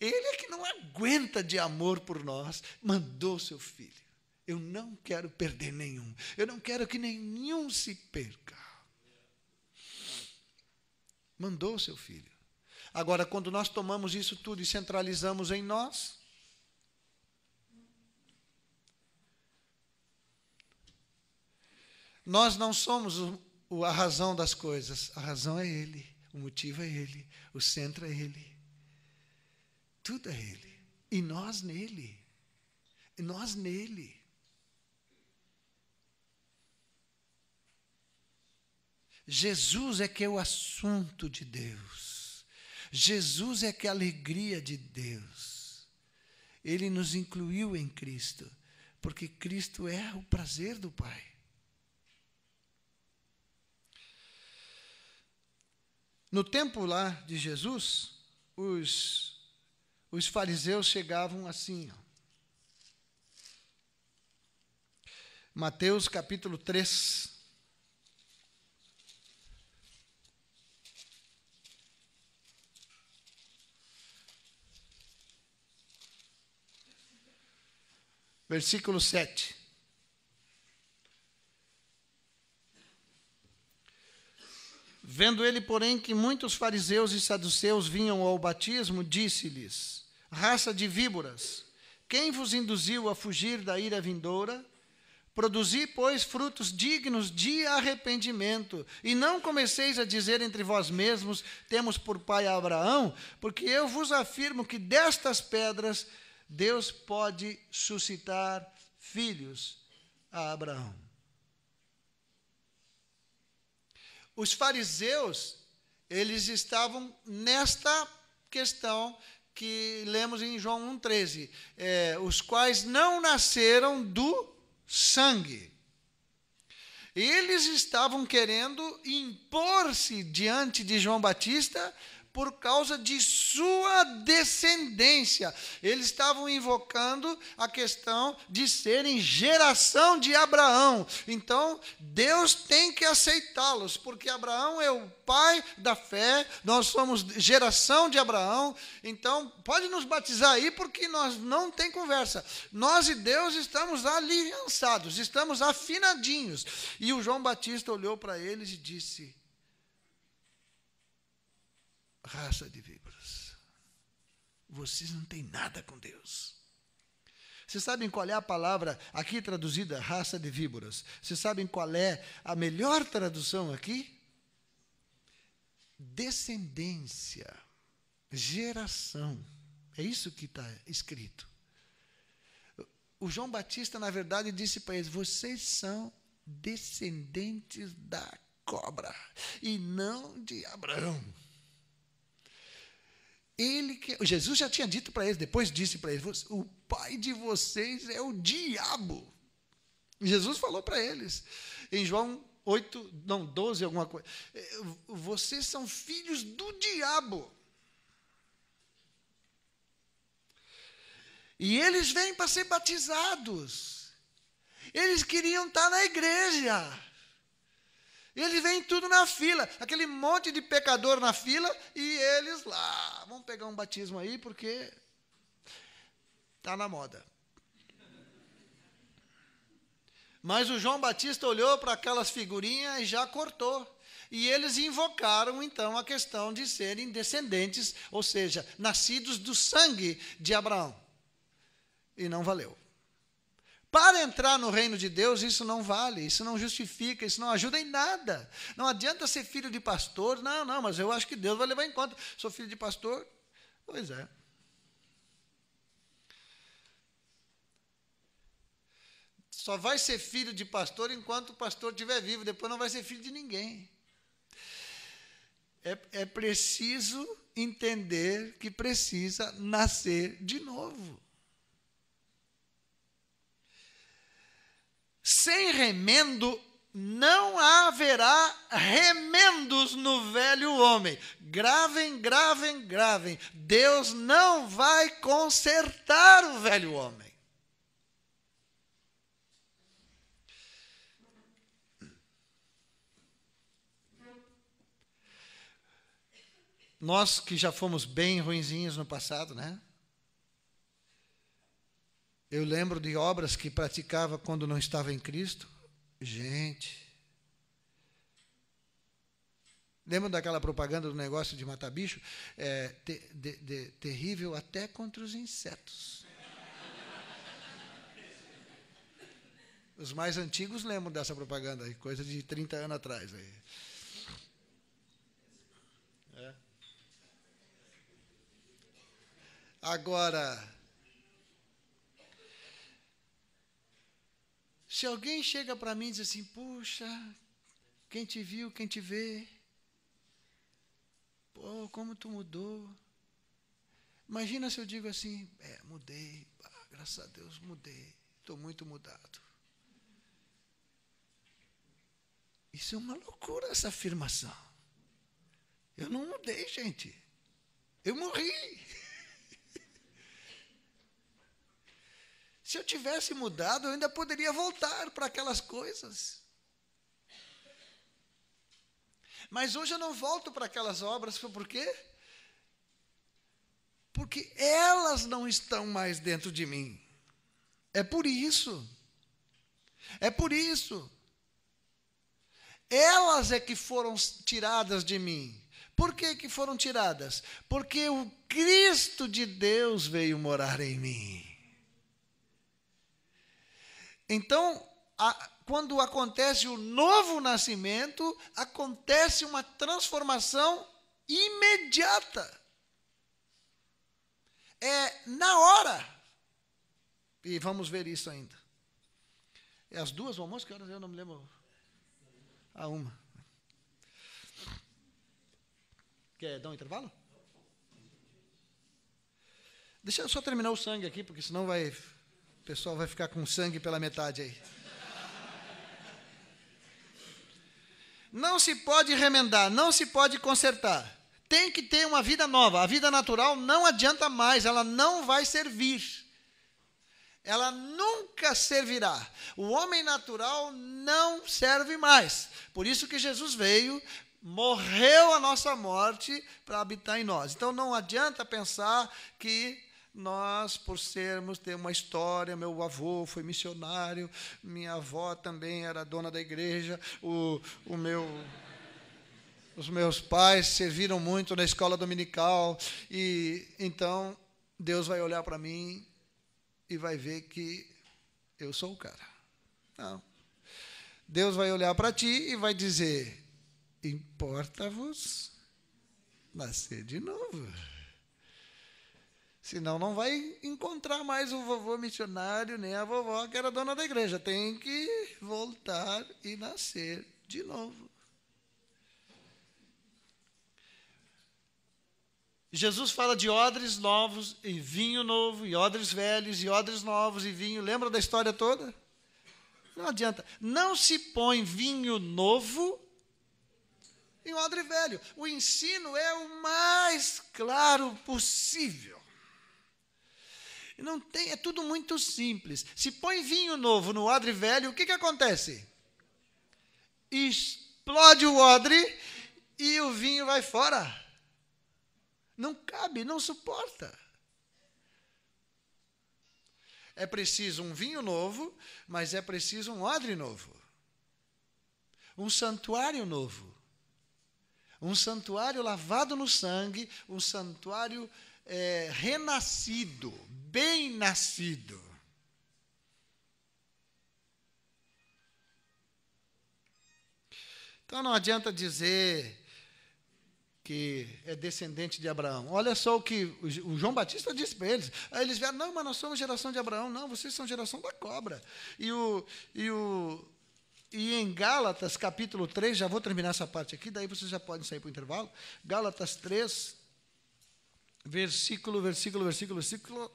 Ele é que não aguenta de amor por nós, mandou seu filho. Eu não quero perder nenhum. Eu não quero que nenhum se perca. Mandou seu filho. Agora, quando nós tomamos isso tudo e centralizamos em nós, nós não somos a razão das coisas. A razão é Ele, o motivo é Ele, o centro é Ele. Tudo é Ele. E nós nele. E nós nele. Jesus é que é o assunto de Deus. Jesus é que é a alegria de Deus. Ele nos incluiu em Cristo, porque Cristo é o prazer do Pai. No tempo lá de Jesus, os os fariseus chegavam assim. Ó. Mateus capítulo 3. Versículo 7. Vendo ele, porém, que muitos fariseus e saduceus vinham ao batismo, disse-lhes: Raça de víboras, quem vos induziu a fugir da ira vindoura? Produzi, pois, frutos dignos de arrependimento, e não comeceis a dizer entre vós mesmos: Temos por pai Abraão, porque eu vos afirmo que destas pedras Deus pode suscitar filhos a Abraão. Os fariseus, eles estavam nesta questão que lemos em João 1,13: é, os quais não nasceram do sangue. Eles estavam querendo impor-se diante de João Batista por causa de sua descendência. Eles estavam invocando a questão de serem geração de Abraão. Então, Deus tem que aceitá-los, porque Abraão é o pai da fé, nós somos geração de Abraão. Então, pode nos batizar aí, porque nós não tem conversa. Nós e Deus estamos aliançados, estamos afinadinhos. E o João Batista olhou para eles e disse: raça de víboras. Vocês não têm nada com Deus. Vocês sabem qual é a palavra aqui traduzida, raça de víboras? Vocês sabem qual é a melhor tradução aqui? Descendência, geração. É isso que está escrito. O João Batista, na verdade, disse para eles: vocês são descendentes da cobra e não de Abraão. Ele que, Jesus já tinha dito para eles, depois disse para eles: o pai de vocês é o diabo. Jesus falou para eles em João 8, não, 12, alguma coisa. É, vocês são filhos do diabo. E eles vêm para ser batizados. Eles queriam estar na igreja. Eles vêm tudo na fila, aquele monte de pecador na fila e eles lá, vamos pegar um batismo aí porque tá na moda. Mas o João Batista olhou para aquelas figurinhas e já cortou. E eles invocaram então a questão de serem descendentes, ou seja, nascidos do sangue de Abraão. E não valeu. Para entrar no reino de Deus, isso não vale, isso não justifica, isso não ajuda em nada. Não adianta ser filho de pastor, não, não, mas eu acho que Deus vai levar em conta. Sou filho de pastor? Pois é. Só vai ser filho de pastor enquanto o pastor estiver vivo, depois não vai ser filho de ninguém. É, é preciso entender que precisa nascer de novo. Sem remendo não haverá remendos no velho homem. Gravem, gravem, gravem. Deus não vai consertar o velho homem. Nós que já fomos bem ruinzinhos no passado, né? Eu lembro de obras que praticava quando não estava em Cristo. Gente. Lembra daquela propaganda do negócio de matar bicho? É, te, de, de, terrível até contra os insetos. Os mais antigos lembram dessa propaganda, coisa de 30 anos atrás. Aí. É. Agora, Se alguém chega para mim e diz assim: puxa, quem te viu, quem te vê, pô, como tu mudou. Imagina se eu digo assim: é, mudei, ah, graças a Deus mudei, estou muito mudado. Isso é uma loucura, essa afirmação. Eu não mudei, gente. Eu morri. Se eu tivesse mudado, eu ainda poderia voltar para aquelas coisas. Mas hoje eu não volto para aquelas obras, por quê? Porque elas não estão mais dentro de mim. É por isso. É por isso. Elas é que foram tiradas de mim. Por que, que foram tiradas? Porque o Cristo de Deus veio morar em mim. Então, a, quando acontece o novo nascimento, acontece uma transformação imediata. É na hora. E vamos ver isso ainda. É as duas ou almoço? Que horas é? eu não me lembro? A uma. Quer dar um intervalo? Deixa eu só terminar o sangue aqui, porque senão vai pessoal vai ficar com sangue pela metade aí. Não se pode remendar, não se pode consertar. Tem que ter uma vida nova. A vida natural não adianta mais, ela não vai servir. Ela nunca servirá. O homem natural não serve mais. Por isso que Jesus veio, morreu a nossa morte para habitar em nós. Então não adianta pensar que nós, por sermos, ter uma história, meu avô foi missionário, minha avó também era dona da igreja, o, o meu os meus pais serviram muito na escola dominical e então Deus vai olhar para mim e vai ver que eu sou o cara. Não. Deus vai olhar para ti e vai dizer: importa-vos nascer de novo. Senão não vai encontrar mais o vovô missionário, nem a vovó que era dona da igreja. Tem que voltar e nascer de novo. Jesus fala de odres novos e vinho novo, e odres velhos, e odres novos e vinho. Lembra da história toda? Não adianta. Não se põe vinho novo em odre velho. O ensino é o mais claro possível. Não tem, é tudo muito simples. Se põe vinho novo no odre velho, o que, que acontece? Explode o odre e o vinho vai fora. Não cabe, não suporta. É preciso um vinho novo, mas é preciso um odre novo. Um santuário novo. Um santuário lavado no sangue, um santuário é, renascido, bem-nascido. Então não adianta dizer que é descendente de Abraão. Olha só o que o João Batista disse para eles. Aí eles vieram, não, mas nós somos geração de Abraão. Não, vocês são geração da cobra. E, o, e, o, e em Gálatas, capítulo 3, já vou terminar essa parte aqui, daí vocês já podem sair para o intervalo. Gálatas 3, versículo, versículo, versículo, versículo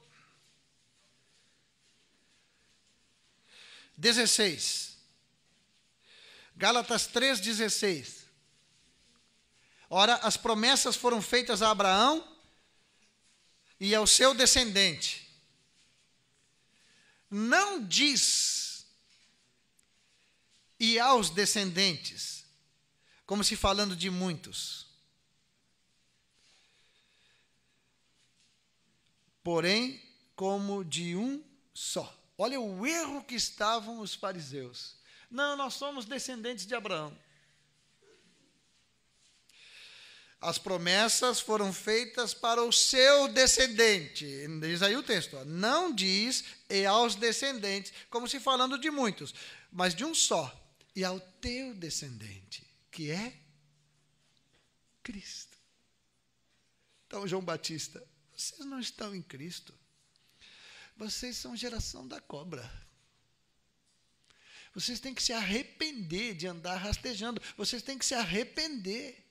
16. Gálatas 3,16. Ora, as promessas foram feitas a Abraão e ao seu descendente. Não diz e aos descendentes, como se falando de muitos. Porém, como de um só. Olha o erro que estavam os fariseus. Não, nós somos descendentes de Abraão. As promessas foram feitas para o seu descendente. Diz aí o texto. Não diz e aos descendentes, como se falando de muitos, mas de um só. E ao teu descendente, que é Cristo. Então, João Batista, vocês não estão em Cristo. Vocês são geração da cobra. Vocês têm que se arrepender de andar rastejando. Vocês têm que se arrepender.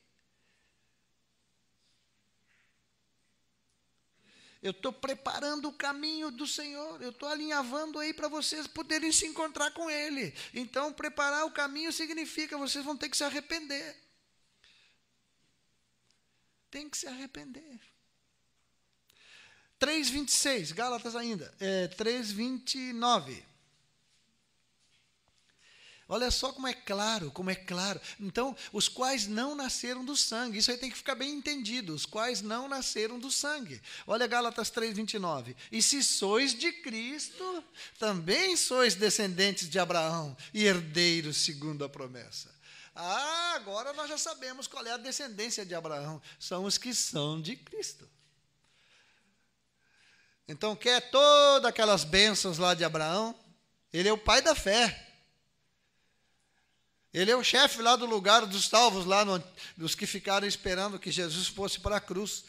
Eu estou preparando o caminho do Senhor, eu estou alinhavando aí para vocês poderem se encontrar com Ele. Então, preparar o caminho significa vocês vão ter que se arrepender. Tem que se arrepender. 3,26, Gálatas ainda, é, 3,29. Olha só como é claro, como é claro. Então, os quais não nasceram do sangue, isso aí tem que ficar bem entendido, os quais não nasceram do sangue. Olha Gálatas 3:29. E se sois de Cristo, também sois descendentes de Abraão e herdeiros segundo a promessa. Ah, agora nós já sabemos qual é a descendência de Abraão, são os que são de Cristo. Então quer todas aquelas bênçãos lá de Abraão? Ele é o pai da fé. Ele é o chefe lá do lugar dos salvos, lá no, dos que ficaram esperando que Jesus fosse para a cruz.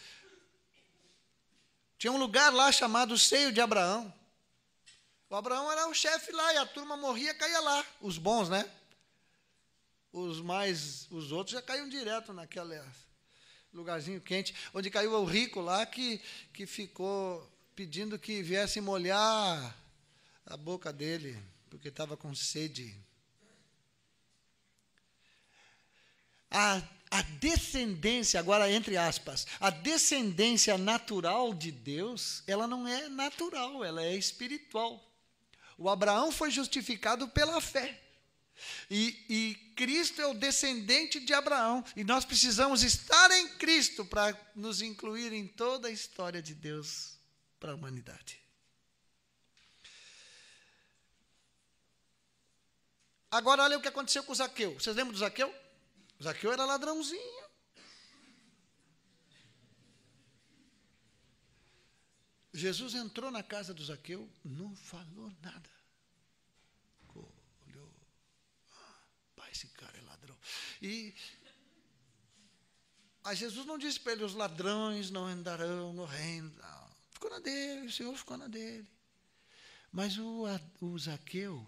Tinha um lugar lá chamado Seio de Abraão. O Abraão era o chefe lá e a turma morria, caía lá. Os bons, né? Os mais, os outros já caíam direto naquele lugarzinho quente, onde caiu o rico lá que, que ficou pedindo que viesse molhar a boca dele, porque estava com sede. A, a descendência, agora entre aspas, a descendência natural de Deus, ela não é natural, ela é espiritual. O Abraão foi justificado pela fé. E, e, Cristo é o descendente de Abraão. E nós precisamos estar em Cristo para nos incluir em toda a história de Deus para a humanidade. Agora olha o que aconteceu com Zaqueu. Vocês lembram do Zaqueu? Zaqueu era ladrãozinho. Jesus entrou na casa do Zaqueu, não falou nada. Olhou, ah, pai, esse cara é ladrão. E aí Jesus não disse para ele, os ladrões não andarão no reino ficou na dele, o Senhor ficou na dele. Mas o, o Zaqueu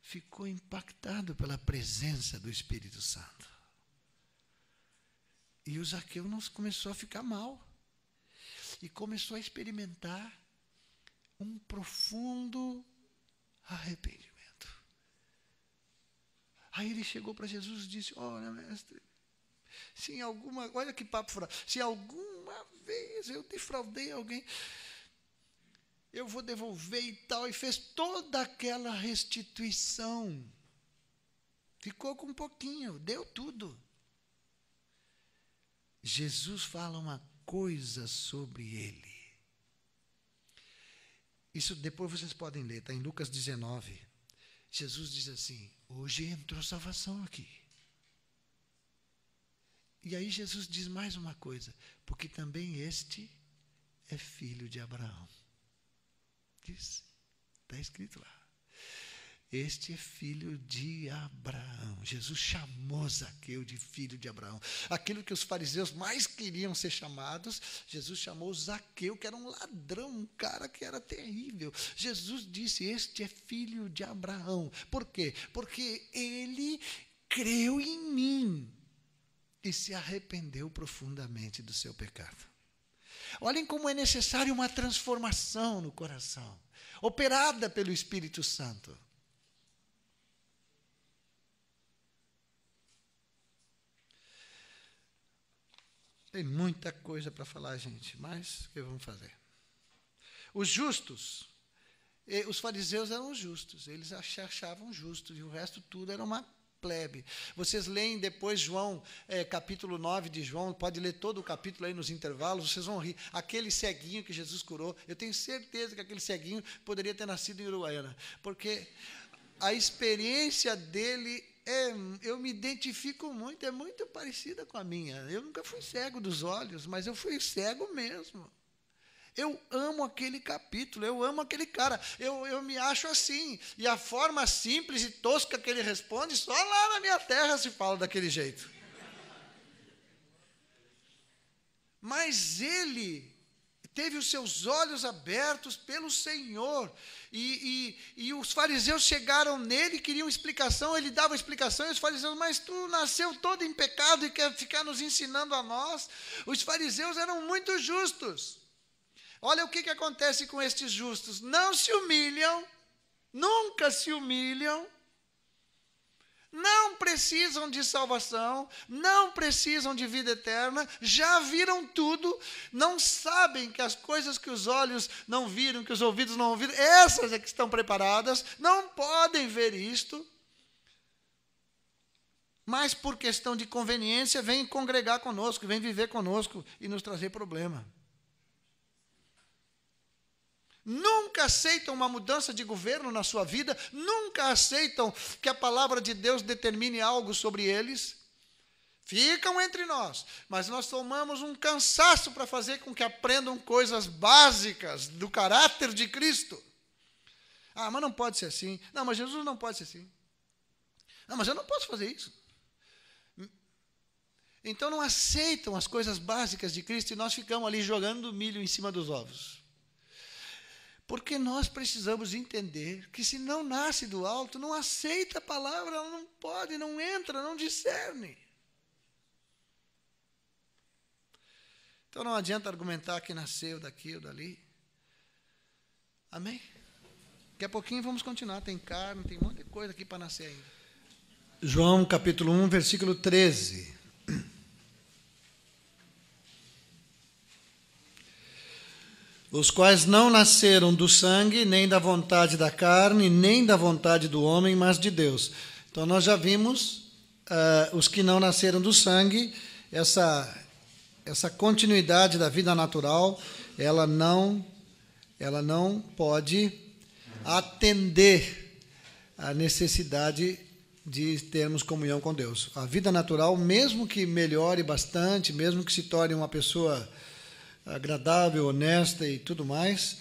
ficou impactado pela presença do Espírito Santo. E o Zaqueu não começou a ficar mal. E começou a experimentar um profundo arrependimento. Aí ele chegou para Jesus e disse: Olha, mestre, se em alguma. Olha que papo furado. Se alguma vez eu defraudei alguém, eu vou devolver e tal. E fez toda aquela restituição. Ficou com um pouquinho, deu tudo. Jesus fala uma coisa sobre ele. Isso depois vocês podem ler, está em Lucas 19. Jesus diz assim: Hoje entrou salvação aqui. E aí Jesus diz mais uma coisa: porque também este é filho de Abraão. Diz, está escrito lá. Este é filho de Abraão. Jesus chamou Zaqueu de filho de Abraão. Aquilo que os fariseus mais queriam ser chamados, Jesus chamou Zaqueu, que era um ladrão, um cara que era terrível. Jesus disse: Este é filho de Abraão. Por quê? Porque ele creu em mim e se arrependeu profundamente do seu pecado. Olhem como é necessário uma transformação no coração, operada pelo Espírito Santo. Tem muita coisa para falar, gente, mas o que vamos fazer? Os justos, eh, os fariseus eram justos, eles achavam justos e o resto tudo era uma plebe. Vocês leem depois João, é, capítulo 9 de João, pode ler todo o capítulo aí nos intervalos, vocês vão rir. Aquele ceguinho que Jesus curou, eu tenho certeza que aquele ceguinho poderia ter nascido em Uruguaiana, porque a experiência dele é, eu me identifico muito, é muito parecida com a minha. Eu nunca fui cego dos olhos, mas eu fui cego mesmo. Eu amo aquele capítulo, eu amo aquele cara, eu, eu me acho assim. E a forma simples e tosca que ele responde, só lá na minha terra se fala daquele jeito. Mas ele teve os seus olhos abertos pelo Senhor. E, e, e, os fariseus chegaram nele, queriam explicação, ele dava explicação, e os fariseus, mas tu nasceu todo em pecado e quer ficar nos ensinando a nós. Os fariseus eram muito justos. Olha o que, que acontece com estes justos: não se humilham, nunca se humilham, não precisam de salvação, não precisam de vida eterna, já viram tudo, não sabem que as coisas que os olhos não viram, que os ouvidos não ouviram, essas é que estão preparadas, não podem ver isto. Mas por questão de conveniência, vem congregar conosco, vem viver conosco e nos trazer problema nunca aceitam uma mudança de governo na sua vida, nunca aceitam que a palavra de Deus determine algo sobre eles. Ficam entre nós, mas nós tomamos um cansaço para fazer com que aprendam coisas básicas do caráter de Cristo. Ah, mas não pode ser assim. Não, mas Jesus não pode ser assim. Não, mas eu não posso fazer isso. Então não aceitam as coisas básicas de Cristo e nós ficamos ali jogando milho em cima dos ovos. Porque nós precisamos entender que se não nasce do alto, não aceita a palavra, ela não pode, não entra, não discerne. Então não adianta argumentar que nasceu daqui ou dali. Amém? Daqui a pouquinho vamos continuar. Tem carne, tem um monte de coisa aqui para nascer ainda. João capítulo 1, versículo 13. os quais não nasceram do sangue, nem da vontade da carne, nem da vontade do homem, mas de Deus. Então nós já vimos uh, os que não nasceram do sangue, essa, essa continuidade da vida natural, ela não, ela não pode atender à necessidade de termos comunhão com Deus. A vida natural, mesmo que melhore bastante, mesmo que se torne uma pessoa agradável, honesta e tudo mais,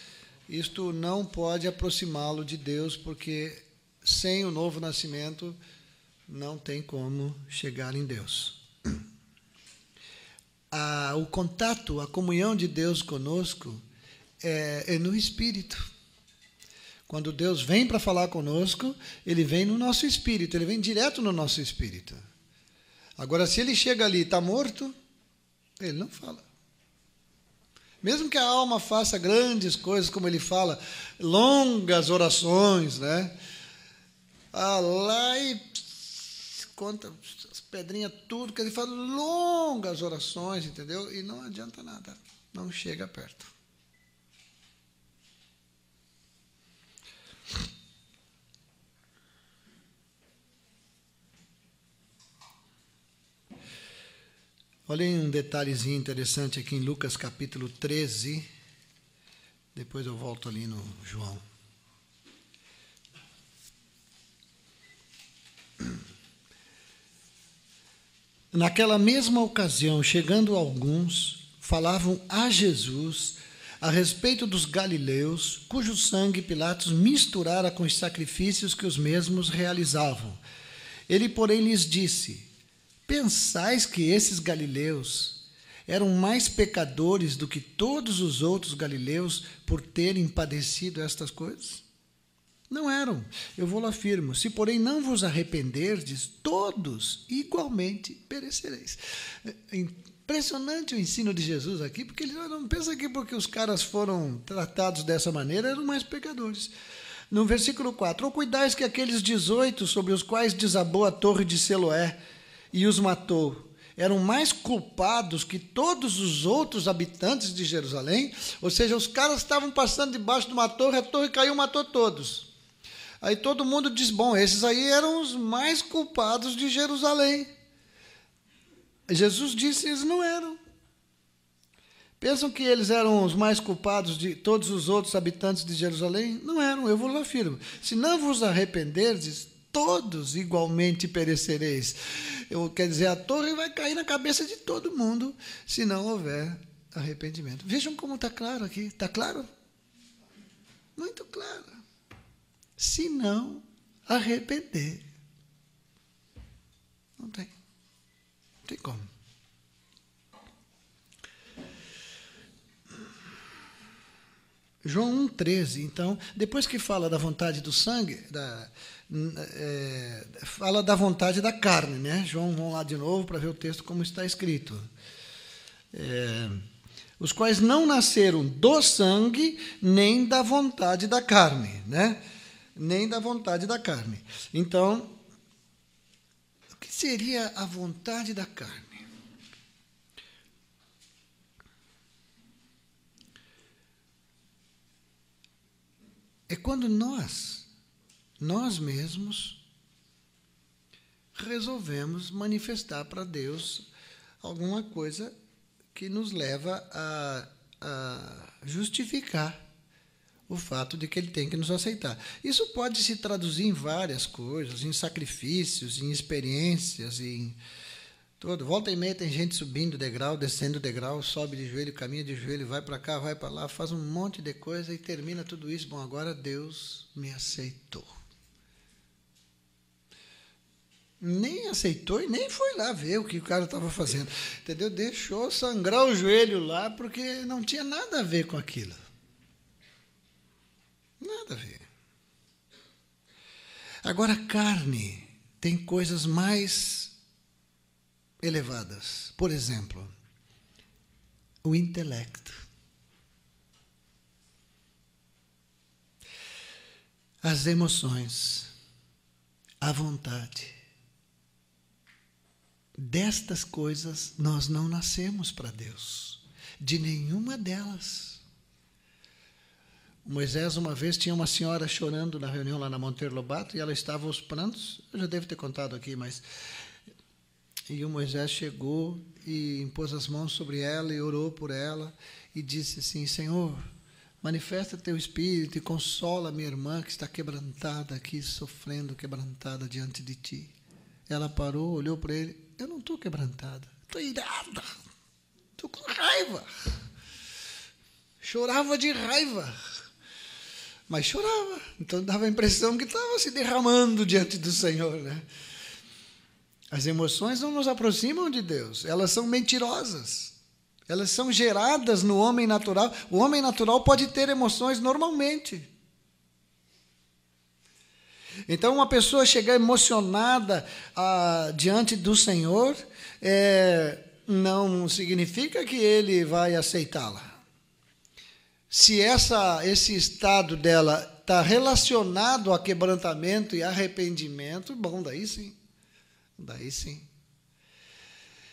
isto não pode aproximá-lo de Deus, porque sem o novo nascimento não tem como chegar em Deus. o contato, a comunhão de Deus conosco é, é no Espírito. Quando Deus vem para falar conosco, ele vem no nosso espírito, ele vem direto no nosso espírito. Agora, se ele chega ali e está morto, ele não fala. Mesmo que a alma faça grandes coisas, como ele fala, longas orações, né? Ah, lá e conta as pedrinhas, tudo, que ele fala, longas orações, entendeu? E não adianta nada, não chega perto. Olhem um detalhezinho interessante aqui em Lucas capítulo 13. Depois eu volto ali no João. Naquela mesma ocasião, chegando alguns, falavam a Jesus a respeito dos galileus, cujo sangue Pilatos misturara com os sacrifícios que os mesmos realizavam. Ele, porém, lhes disse: Pensais que esses galileus eram mais pecadores do que todos os outros galileus por terem padecido estas coisas? Não eram. Eu vou lá afirmo. Se, porém, não vos arrependerdes, todos igualmente perecereis. É impressionante o ensino de Jesus aqui, porque ele não pensa que porque os caras foram tratados dessa maneira eram mais pecadores. No versículo 4: Ou cuidais que aqueles 18 sobre os quais desabou a torre de Seloé, e os matou eram mais culpados que todos os outros habitantes de Jerusalém. Ou seja, os caras estavam passando debaixo de uma torre, a torre caiu, matou todos. Aí todo mundo diz: bom, esses aí eram os mais culpados de Jerusalém. Jesus disse: eles não eram. Pensam que eles eram os mais culpados de todos os outros habitantes de Jerusalém? Não eram, eu vos afirmo. Se não vos arrependerdes, todos igualmente perecereis. Eu, quer dizer, a torre vai cair na cabeça de todo mundo se não houver arrependimento. Vejam como está claro aqui. Está claro? Muito claro. Se não arrepender, não tem. Não tem como. João 1,13, então, depois que fala da vontade do sangue, da, é, fala da vontade da carne, né? João, vamos lá de novo para ver o texto como está escrito. É, os quais não nasceram do sangue, nem da vontade da carne, né? Nem da vontade da carne. Então, o que seria a vontade da carne? É quando nós nós mesmos resolvemos manifestar para Deus alguma coisa que nos leva a, a, justificar o fato de que ele tem que nos aceitar. Isso pode se traduzir em várias coisas, em sacrifícios, em experiências, em tudo. Volta e meia tem gente subindo degrau, descendo degrau, sobe de joelho, caminha de joelho, vai para cá, vai para lá, faz um monte de coisa e termina tudo isso. Bom, agora Deus me aceitou nem aceitou e nem foi lá ver o que o cara estava fazendo. Entendeu? Deixou sangrar o joelho lá porque não tinha nada a ver com aquilo. Nada a ver. Agora, carne tem coisas mais elevadas. Por exemplo, o intelecto. As emoções, a vontade, Destas coisas nós não nascemos para Deus, de nenhuma delas. O Moisés, uma vez, tinha uma senhora chorando na reunião lá na Monteiro Lobato e ela estava aos prantos. Eu já devo ter contado aqui, mas. E o Moisés chegou e impôs as mãos sobre ela e orou por ela e disse assim: Senhor, manifesta teu espírito e consola minha irmã que está quebrantada aqui, sofrendo, quebrantada diante de ti. Ela parou, olhou para ele eu não estou quebrantada, estou irada, estou com raiva. Chorava de raiva, mas chorava, então dava a impressão que estava se derramando diante do Senhor. Né? As emoções não nos aproximam de Deus, elas são mentirosas. Elas são geradas no homem natural. O homem natural pode ter emoções normalmente. Então, uma pessoa chegar emocionada ah, diante do Senhor é, não significa que ele vai aceitá-la. Se essa, esse estado dela está relacionado a quebrantamento e arrependimento, bom, daí sim. Daí sim.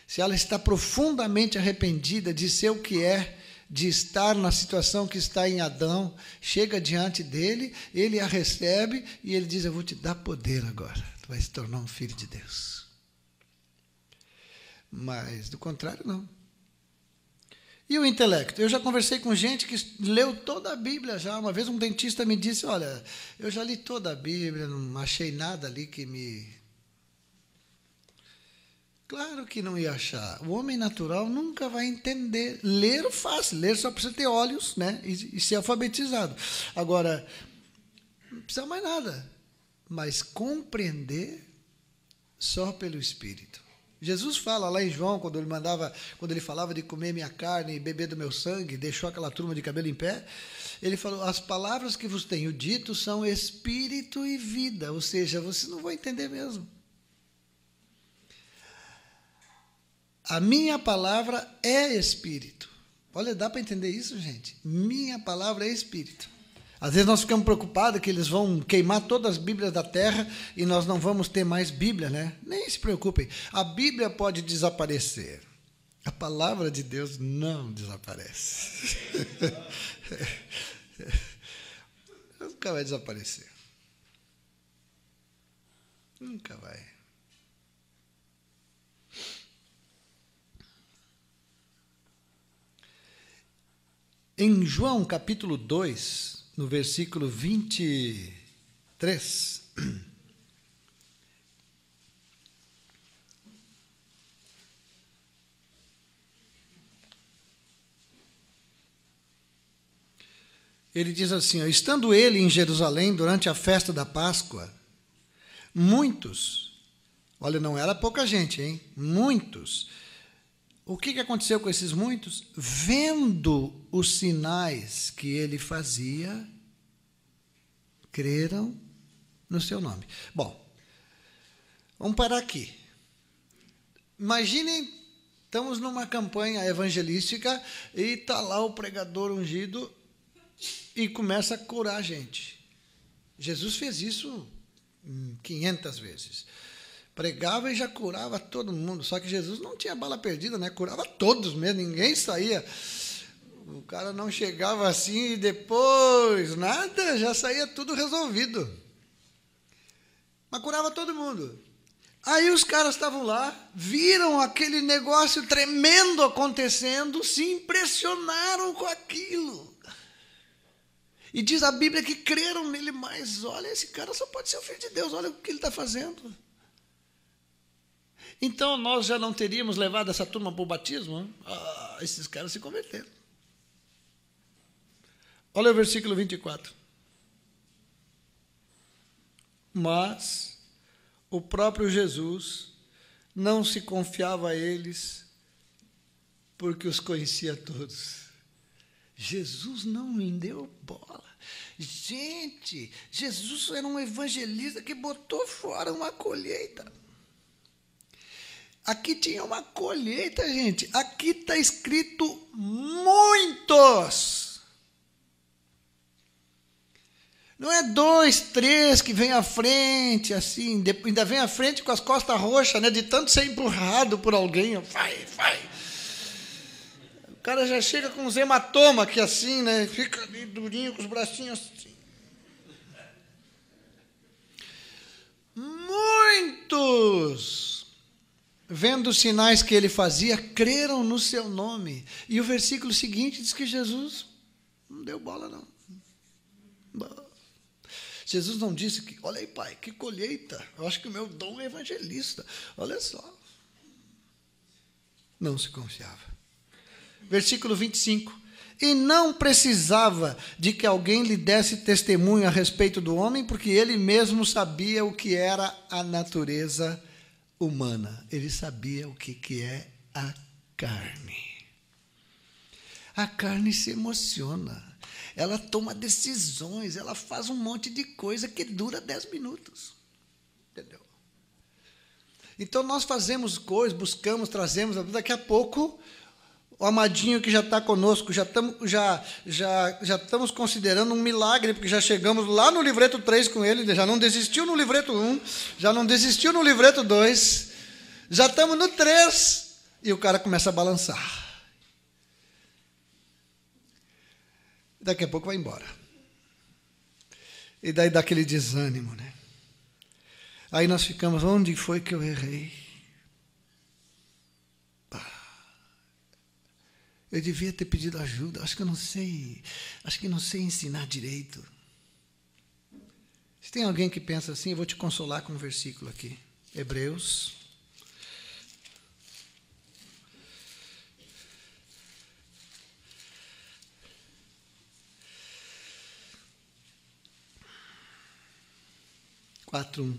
Se ela está profundamente arrependida de ser o que é, de estar na situação que está em Adão, chega diante dele, ele a recebe e ele diz: Eu vou te dar poder agora, tu vai se tornar um filho de Deus. Mas do contrário, não. E o intelecto? Eu já conversei com gente que leu toda a Bíblia já. Uma vez um dentista me disse: Olha, eu já li toda a Bíblia, não achei nada ali que me Claro que não ia achar. O homem natural nunca vai entender. Ler fácil, ler só precisa ter olhos né? e, e ser alfabetizado. Agora, não precisa mais nada. Mas compreender só pelo Espírito. Jesus fala lá em João, quando ele mandava, quando ele falava de comer minha carne e beber do meu sangue, deixou aquela turma de cabelo em pé, ele falou: "As palavras que vos tenho dito são espírito e vida", ou seja, vocês não vão entender mesmo. A minha palavra é espírito. Olha, dá para entender isso, gente? Minha palavra é espírito. Às vezes nós ficamos preocupados que eles vão queimar todas as Bíblias da terra e nós não vamos ter mais Bíblia, né? Nem se preocupem. A Bíblia pode desaparecer. A palavra de Deus não desaparece. Nunca vai desaparecer. Nunca vai. Em João capítulo 2, no versículo 23, ele diz assim: Estando ele em Jerusalém durante a festa da Páscoa, muitos, olha, não era pouca gente, hein? Muitos o que, aconteceu com esses muitos? Vendo os sinais que ele fazia, creram no seu nome. Bom, vamos parar aqui. Imaginem, estamos numa campanha evangelística e está lá o pregador ungido e começa a curar a gente. Jesus fez isso 500 vezes. Pregava e já curava todo mundo. Só que Jesus não tinha bala perdida, né? Curava todos mesmo, ninguém saía. O cara não chegava assim e depois nada, já saía tudo resolvido. Mas curava todo mundo. Aí os caras estavam lá, viram aquele negócio tremendo acontecendo, se impressionaram com aquilo. E diz a Bíblia que creram nele mais. Olha, esse cara só pode ser o filho de Deus, olha o que ele está fazendo. Então nós já não teríamos levado essa turma para o batismo? Né? Ah, esses caras se converteram. Olha o versículo 24. Mas o próprio Jesus não se confiava a eles, porque os conhecia todos. Jesus não lhe deu bola. Gente, Jesus era um evangelista que botou fora uma colheita. Aqui tinha uma colheita, gente. Aqui está escrito muitos. Não é dois, três que vem à frente, assim, ainda vem à frente com as costas roxas, né? De tanto ser empurrado por alguém. Vai, vai. O cara já chega com os hematoma aqui assim, né? Fica ali durinho com os bracinhos assim. Muitos! vendo os sinais que ele fazia, creram no seu nome. E o versículo seguinte diz que Jesus não deu bola, não. Jesus não disse que, olha aí, pai, que colheita. Eu acho que o meu dom é evangelista. Olha só. Não se confiava. Versículo 25. E não precisava de que alguém lhe desse testemunho a respeito do homem, porque ele mesmo sabia o que era a natureza humana humana, ele sabia o que, que é a carne. A carne se emociona, ela toma decisões, ela faz um monte de coisa que dura 10 minutos. Entendeu? Então nós fazemos coisas, buscamos, trazemos, daqui a pouco o amadinho que já está conosco, já estamos já, já, já considerando um milagre, porque já chegamos lá no livreto 3 com ele, já não desistiu no livreto 1, já não desistiu no livreto 2, já estamos no 3, e o cara começa a balançar. Daqui a pouco vai embora. E daí dá aquele desânimo, né? Aí nós ficamos, onde foi que eu errei? Eu devia ter pedido ajuda. Acho que eu não sei, acho que não sei ensinar direito. Se tem alguém que pensa assim, eu vou te consolar com um versículo aqui. Hebreus. Quatro,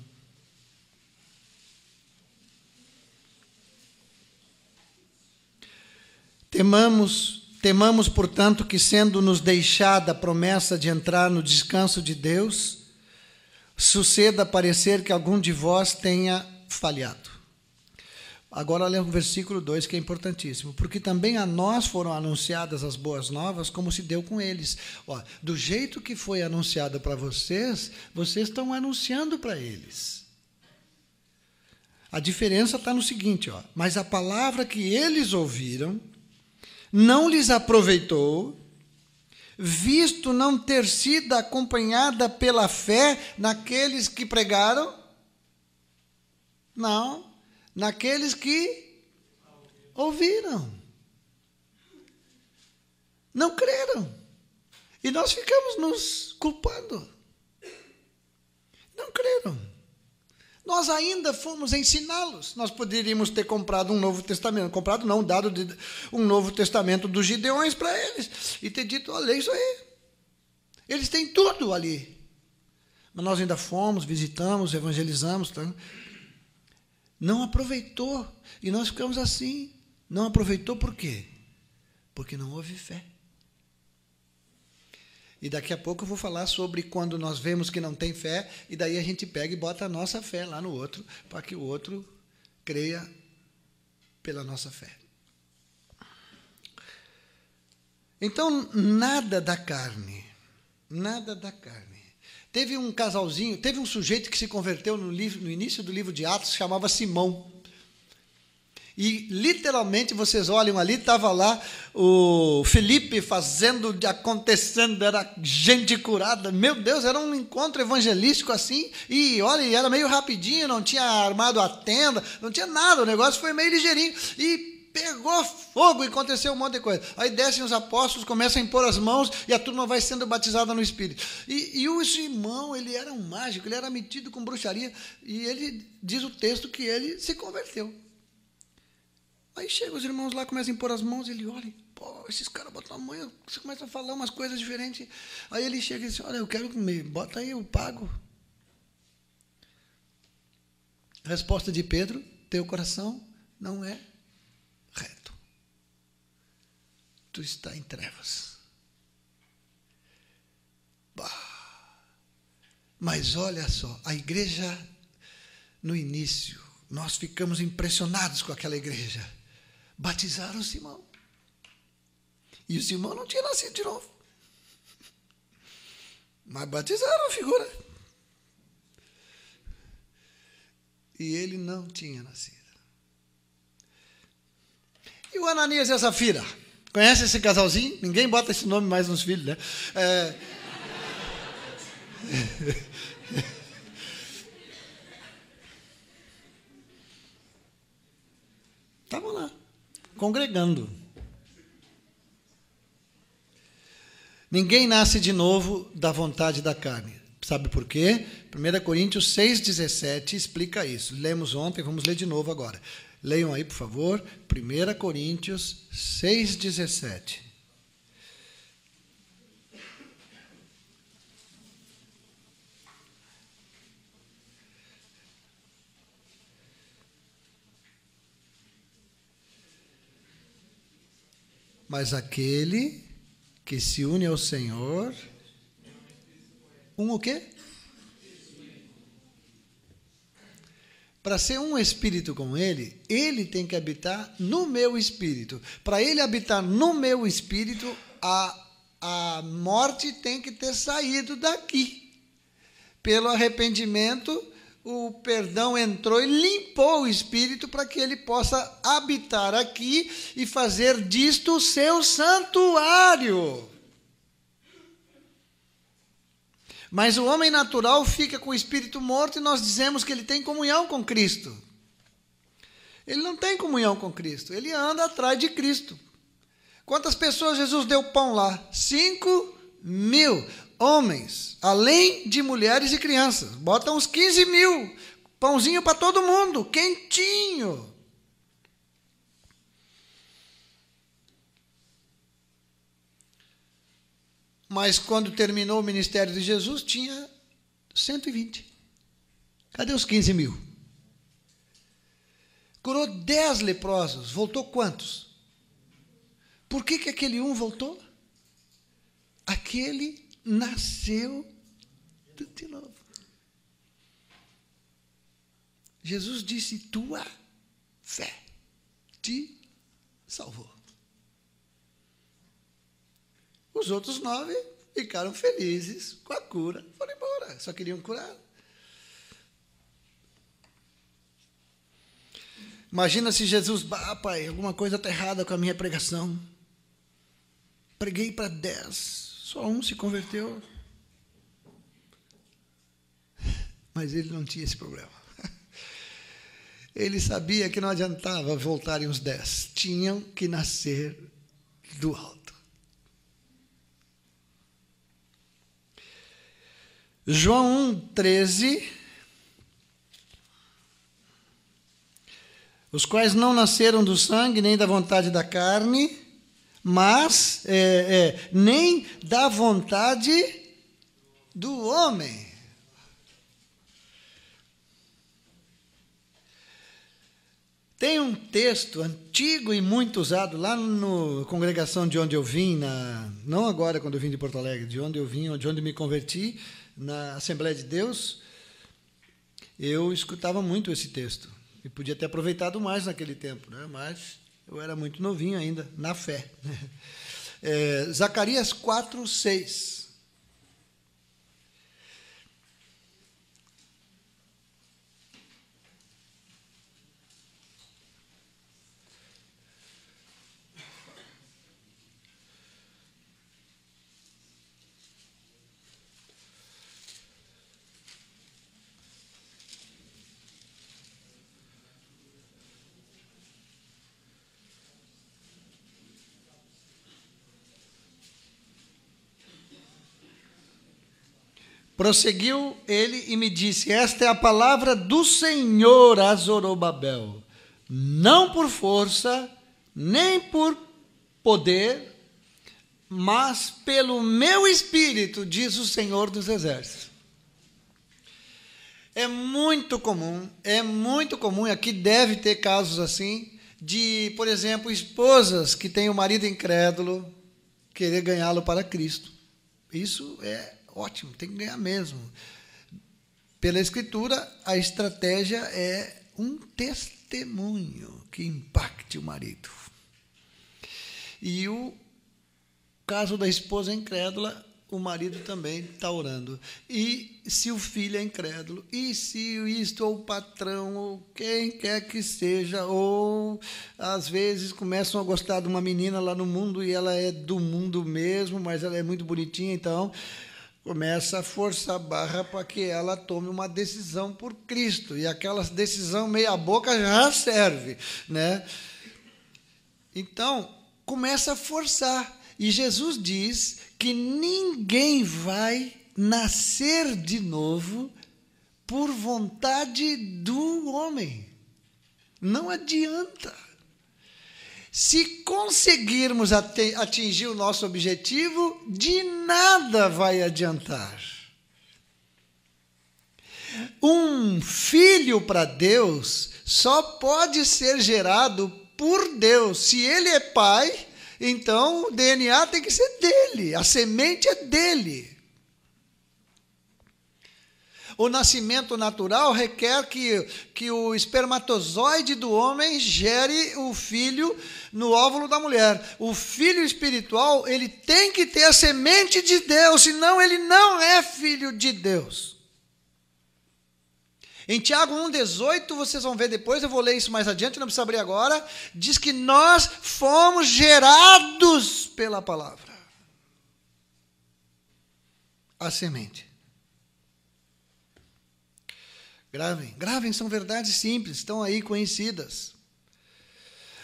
Temamos, temamos, portanto, que sendo-nos deixada a promessa de entrar no descanso de Deus, suceda parecer que algum de vós tenha falhado. Agora lê o versículo 2, que é importantíssimo. Porque também a nós foram anunciadas as boas novas, como se deu com eles. Ó, do jeito que foi anunciado para vocês, vocês estão anunciando para eles. A diferença está no seguinte: ó, mas a palavra que eles ouviram não lhes aproveitou, visto não ter sido acompanhada pela fé naqueles que pregaram? Não, naqueles que ouviram. Não creram. E nós ficamos nos culpando. Não creram nós ainda fomos ensiná-los. Nós poderíamos ter comprado um Novo Testamento, comprado não, dado um Novo Testamento dos Gideões para eles e ter dito: olha é isso aí. Eles têm tudo ali. Mas nós ainda fomos, visitamos, evangelizamos. Tá? Não aproveitou. E nós ficamos assim. Não aproveitou por quê? Porque não houve fé. E daqui a pouco eu vou falar sobre quando nós vemos que não tem fé, e daí a gente pega e bota a nossa fé lá no outro, para que o outro creia pela nossa fé. Então, nada da carne. Nada da carne. Teve um casalzinho, teve um sujeito que se converteu no, livro, no início do livro de Atos, chamava Simão. E literalmente vocês olham ali, estava lá o Felipe fazendo, acontecendo, era gente curada. Meu Deus, era um encontro evangelístico assim. E olha, era meio rapidinho, não tinha armado a tenda, não tinha nada, o negócio foi meio ligeirinho. E pegou fogo e aconteceu um monte de coisa. Aí descem os apóstolos, começam a impor as mãos e a turma vai sendo batizada no Espírito. E, e o irmão, ele era um mágico, ele era metido com bruxaria e ele diz o texto que ele se converteu. Aí chegam os irmãos lá, começam a impor as mãos, e ele olha, pô, esses caras botam a mão, você começa a falar umas coisas diferentes. Aí ele chega e diz, olha, eu quero comer, me bota aí, eu pago. Resposta de Pedro, teu coração não é reto. Tu está em trevas. Bah. Mas olha só, a igreja no início, nós ficamos impressionados com aquela igreja. Batizaram Simão. E o Simão não tinha nascido de novo. Mas batizaram a figura. E ele não tinha nascido. E o Ananias e a Safira? Conhece esse casalzinho? Ninguém bota esse nome mais nos filhos, né? É... congregando. Ninguém nasce de novo da vontade da carne. Sabe por quê? 1 Coríntios 6,17 explica isso. Lemos ontem, vamos ler de novo agora. Leiam aí, por favor. 1 Coríntios 6,17. Mas aquele que se une ao Senhor, um o quê? Para ser um espírito com ele, ele tem que habitar no meu espírito. Para ele habitar no meu espírito, a, a morte tem que ter saído daqui. Pelo arrependimento, o perdão entrou e limpou o espírito para que ele possa habitar aqui e fazer disto o seu santuário. Mas o homem natural fica com o espírito morto e nós dizemos que ele tem comunhão com Cristo. Ele não tem comunhão com Cristo, ele anda atrás de Cristo. Quantas pessoas Jesus deu pão lá? Cinco mil homens, além de mulheres e crianças. Bota uns 15 mil. Pãozinho para todo mundo, quentinho. Mas quando terminou o ministério de Jesus, tinha 120. Cadê os 15 mil? Curou 10 leprosos, voltou quantos? Por que, que aquele um voltou? Aquele nasceu de novo. Jesus disse: Tua fé te salvou. Os outros nove ficaram felizes com a cura, foram embora, só queriam curar. Imagina se Jesus, ah, pai, alguma coisa está errada com a minha pregação. Preguei para dez, só um se converteu. Mas ele não tinha esse problema. Ele sabia que não adiantava voltarem os dez. Tinham que nascer do alto. João 1, 13. Os quais não nasceram do sangue, nem da vontade da carne, mas é, é, nem da vontade do homem. Tem um texto antigo e muito usado lá na congregação de onde eu vim, na, não agora quando eu vim de Porto Alegre, de onde eu vim, de onde me converti, na Assembleia de Deus, eu escutava muito esse texto. E podia ter aproveitado mais naquele tempo, né? mas eu era muito novinho ainda, na fé. É, Zacarias 4, 6. Prosseguiu ele e me disse: Esta é a palavra do Senhor a Zorobabel, não por força, nem por poder, mas pelo meu espírito, diz o Senhor dos Exércitos. É muito comum, é muito comum, e aqui deve ter casos assim, de, por exemplo, esposas que têm o um marido incrédulo querer ganhá-lo para Cristo. Isso é ótimo, tem que ganhar mesmo. Pela Escritura, a estratégia é um testemunho que impacte o marido. E o caso da esposa incrédula, o marido também está orando. E se o filho é incrédulo? E se isto, ou é o patrão, ou quem quer que seja, ou às vezes começam a gostar de uma menina lá no mundo e ela é do mundo mesmo, mas ela é muito bonitinha, então começa a forçar a barra para que ela tome uma decisão por Cristo. E aquela decisão meia boca já serve, né? Então, começa a forçar. E Jesus diz que ninguém vai nascer de novo por vontade do homem. Não adianta. Se conseguirmos atingir o nosso objetivo, de nada vai adiantar. Um filho para Deus só pode ser gerado por Deus. Se ele é pai, então o DNA tem que ser dele, a semente é dele o nascimento natural requer que, que o espermatozoide do homem gere o filho no óvulo da mulher. O filho espiritual, ele tem que ter a semente de Deus, senão ele não é filho de Deus. Em Tiago 1,18, vocês vão ver depois, eu vou ler isso mais adiante, não precisa abrir agora. Diz que nós fomos gerados pela palavra a semente. Gravem, gravem, são verdades simples, estão aí conhecidas.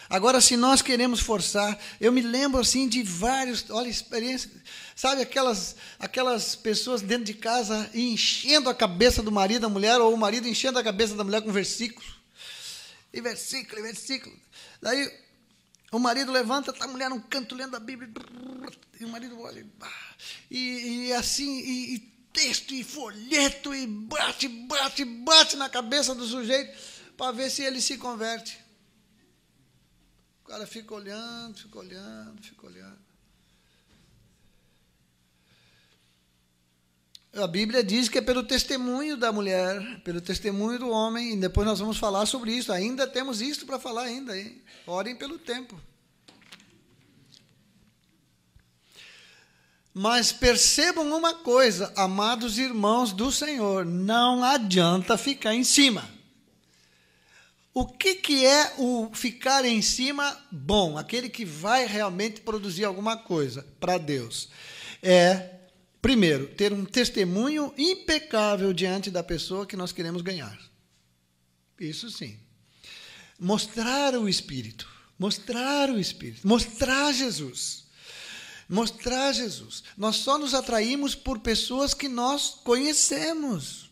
Agora, se nós queremos forçar, eu me lembro assim de vários, olha, experiência, sabe, aquelas, aquelas pessoas dentro de casa enchendo a cabeça do marido, da mulher, ou o marido enchendo a cabeça da mulher com versículo. E versículo, e versículo. Daí o marido levanta, está a mulher num canto lendo a Bíblia, e o marido olha, e, e assim, e, e texto e folheto e bate, bate, bate na cabeça do sujeito para ver se ele se converte. O cara fica olhando, fica olhando, fica olhando. A Bíblia diz que é pelo testemunho da mulher, pelo testemunho do homem, e depois nós vamos falar sobre isso. Ainda temos isso para falar ainda, hein? Orem pelo tempo. Mas percebam uma coisa, amados irmãos do Senhor, não adianta ficar em cima. O que, que é o ficar em cima bom? Aquele que vai realmente produzir alguma coisa para Deus. É, primeiro, ter um testemunho impecável diante da pessoa que nós queremos ganhar. Isso sim. Mostrar o Espírito. Mostrar o Espírito. Mostrar Jesus mostrar Jesus. Nós só nos atraímos por pessoas que nós conhecemos.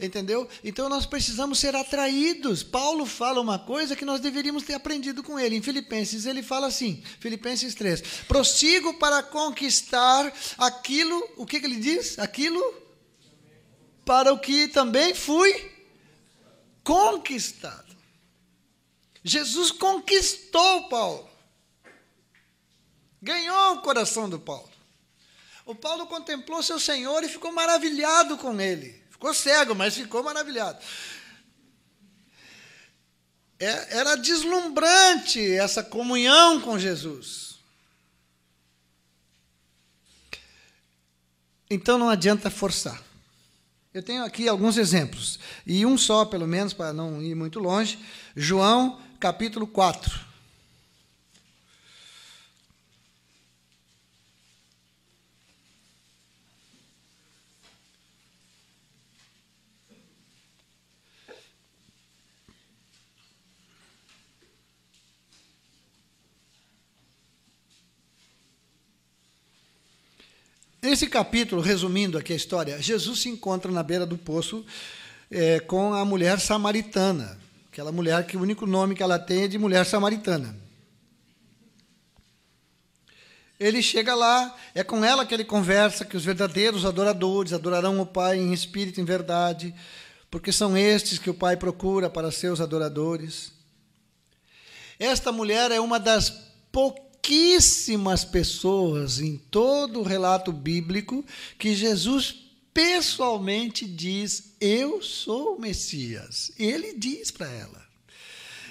Entendeu? Então nós precisamos ser atraídos. Paulo fala uma coisa que nós deveríamos ter aprendido com ele. Em Filipenses, ele fala assim: Filipenses 3: Prossigo para conquistar aquilo, o que, que ele diz? Aquilo para o que também fui conquistado. Jesus conquistou Paulo ganhou o coração do Paulo. O Paulo contemplou seu Senhor e ficou maravilhado com ele. Ficou cego, mas ficou maravilhado. É, era deslumbrante essa comunhão com Jesus. Então não adianta forçar. Eu tenho aqui alguns exemplos, e um só, pelo menos, para não ir muito longe. João, capítulo 4. Esse capítulo, resumindo aqui a história, Jesus se encontra na beira do poço é, com a mulher samaritana, aquela mulher que o único nome que ela tem é de mulher samaritana. Ele chega lá, é com ela que ele conversa que os verdadeiros adoradores adorarão o Pai em espírito e em verdade, porque são estes que o Pai procura para seus adoradores. Esta mulher é uma das poucas pouquíssimas pessoas em todo o relato bíblico que Jesus pessoalmente diz: Eu sou o Messias. Ele diz para ela.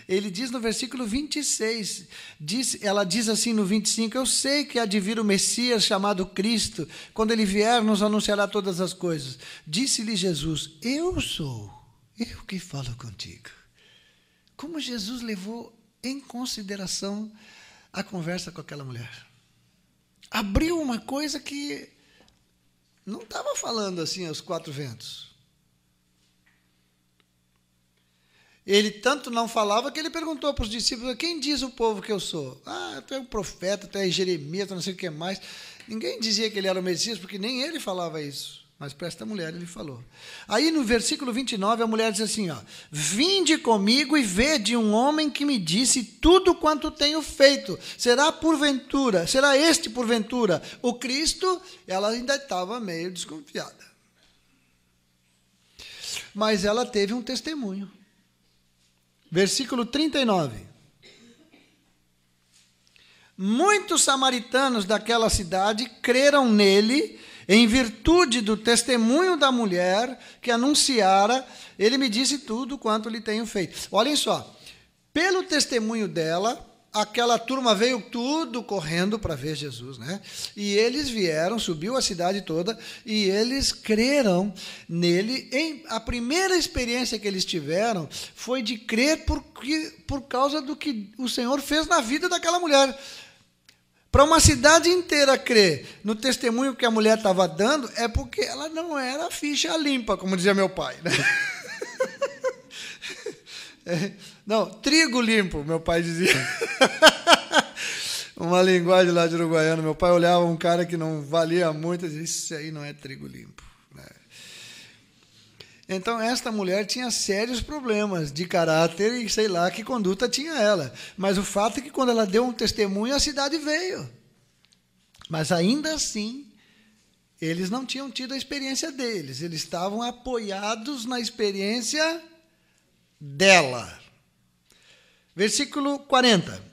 Ele diz no versículo 26, diz, ela diz assim no 25: Eu sei que há de vir o Messias chamado Cristo, quando ele vier, nos anunciará todas as coisas. Disse-lhe Jesus: Eu sou, eu que falo contigo. Como Jesus levou em consideração a conversa com aquela mulher. Abriu uma coisa que não estava falando assim aos quatro ventos. Ele tanto não falava que ele perguntou para os discípulos: quem diz o povo que eu sou? Ah, tu é um profeta, tu é Jeremias, tu não sei o que mais. Ninguém dizia que ele era o Messias, porque nem ele falava isso. Mas para esta mulher ele falou. Aí no versículo 29, a mulher diz assim: ó, Vinde comigo e vede um homem que me disse tudo quanto tenho feito. Será porventura, será este porventura o Cristo? Ela ainda estava meio desconfiada. Mas ela teve um testemunho. Versículo 39. Muitos samaritanos daquela cidade creram nele em virtude do testemunho da mulher que anunciara, ele me disse tudo quanto lhe tenho feito. Olhem só, pelo testemunho dela, aquela turma veio tudo correndo para ver Jesus, né? E eles vieram, subiu a cidade toda e eles creram nele. Em, a primeira experiência que eles tiveram foi de crer por causa do que o Senhor fez na vida daquela mulher. Para uma cidade inteira crer no testemunho que a mulher estava dando, é porque ela não era ficha limpa, como dizia meu pai. Né? É, não, trigo limpo, meu pai dizia. uma linguagem lá de uruguaiano. Meu pai olhava um cara que não valia muito e dizia: Isso aí não é trigo limpo. Então, esta mulher tinha sérios problemas de caráter e sei lá que conduta tinha ela. Mas o fato é que quando ela deu um testemunho, a cidade veio. Mas ainda assim, eles não tinham tido a experiência deles, eles estavam apoiados na experiência dela. Versículo 40.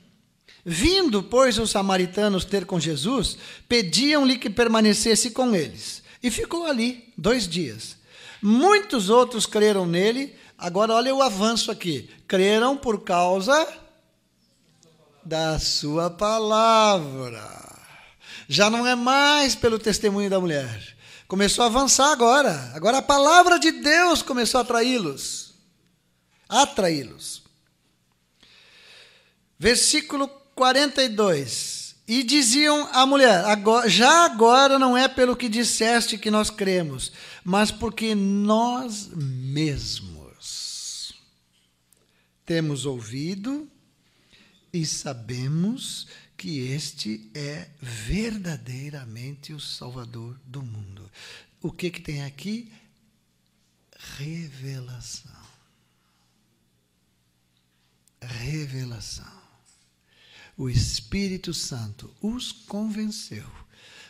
Vindo, pois, os samaritanos ter com Jesus, pediam-lhe que permanecesse com eles. E ficou ali dois dias. Muitos outros creram nele. Agora, olha o avanço aqui. Creram por causa da sua palavra. Já não é mais pelo testemunho da mulher. Começou a avançar agora. Agora a palavra de Deus começou a atraí-los. Atraí-los. Versículo 42. E diziam à mulher: agora, já agora não é pelo que disseste que nós cremos, mas porque nós mesmos temos ouvido e sabemos que este é verdadeiramente o Salvador do mundo. O que, que tem aqui? Revelação. Revelação o Espírito Santo os convenceu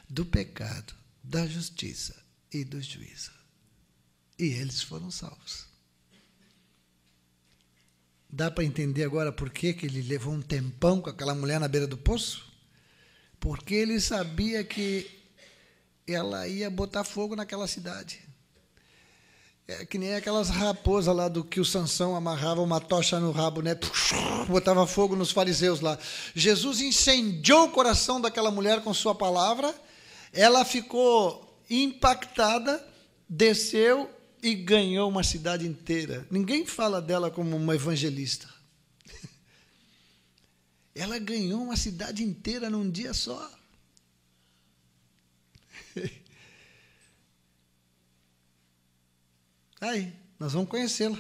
do pecado, da justiça e do juízo. E eles foram salvos. Dá para entender agora por que, que ele levou um tempão com aquela mulher na beira do poço? Porque ele sabia que ela ia botar fogo naquela cidade. É que nem aquelas raposas lá do que o Sansão amarrava uma tocha no rabo, né? Botava fogo nos fariseus lá. Jesus incendiou o coração daquela mulher com sua palavra. Ela ficou impactada, desceu e ganhou uma cidade inteira. Ninguém fala dela como uma evangelista. Ela ganhou uma cidade inteira num dia só. Tá aí, nós vamos conhecê-la.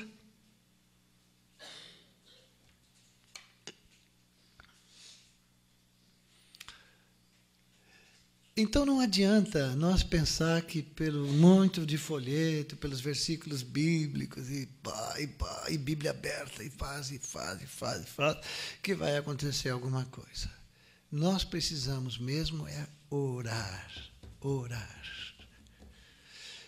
Então não adianta nós pensar que pelo muito de folheto, pelos versículos bíblicos e pá, e pá, e Bíblia aberta, e faz, e faz, e faz, e faz, que vai acontecer alguma coisa. Nós precisamos mesmo é orar, orar.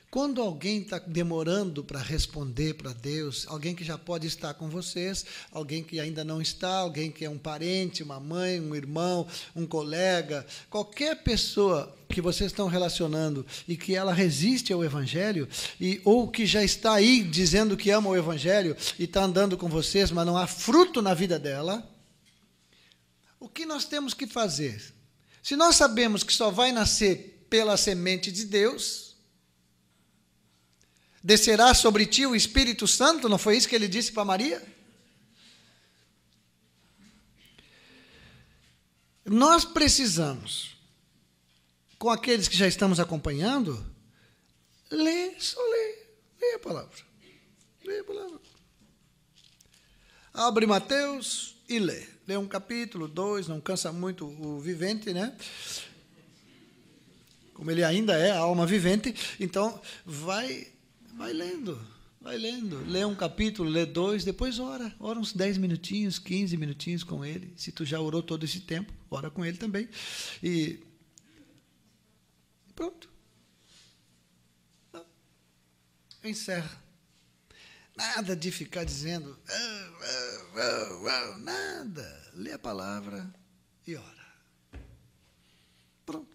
Quando alguém está demorando para responder para Deus, alguém que já pode estar com vocês, alguém que ainda não está, alguém que é um parente, uma mãe, um irmão, um colega, qualquer pessoa que vocês estão relacionando e que ela resiste ao Evangelho, e, ou que já está aí dizendo que ama o Evangelho e está andando com vocês, mas não há fruto na vida dela, o que nós temos que fazer? Se nós sabemos que só vai nascer pela semente de Deus, Descerá sobre ti o Espírito Santo? Não foi isso que ele disse para Maria? Nós precisamos, com aqueles que já estamos acompanhando, ler, só ler, ler a palavra. Lê a palavra. Abre Mateus e lê. Lê um capítulo, dois, não cansa muito o vivente, né? Como ele ainda é a alma vivente, então vai Vai lendo, vai lendo. Lê um capítulo, lê dois, depois ora. Ora uns 10 minutinhos, 15 minutinhos com ele. Se tu já orou todo esse tempo, ora com ele também. E pronto. Tá. Encerra. Nada de ficar dizendo, nada. Lê a palavra e ora. Pronto.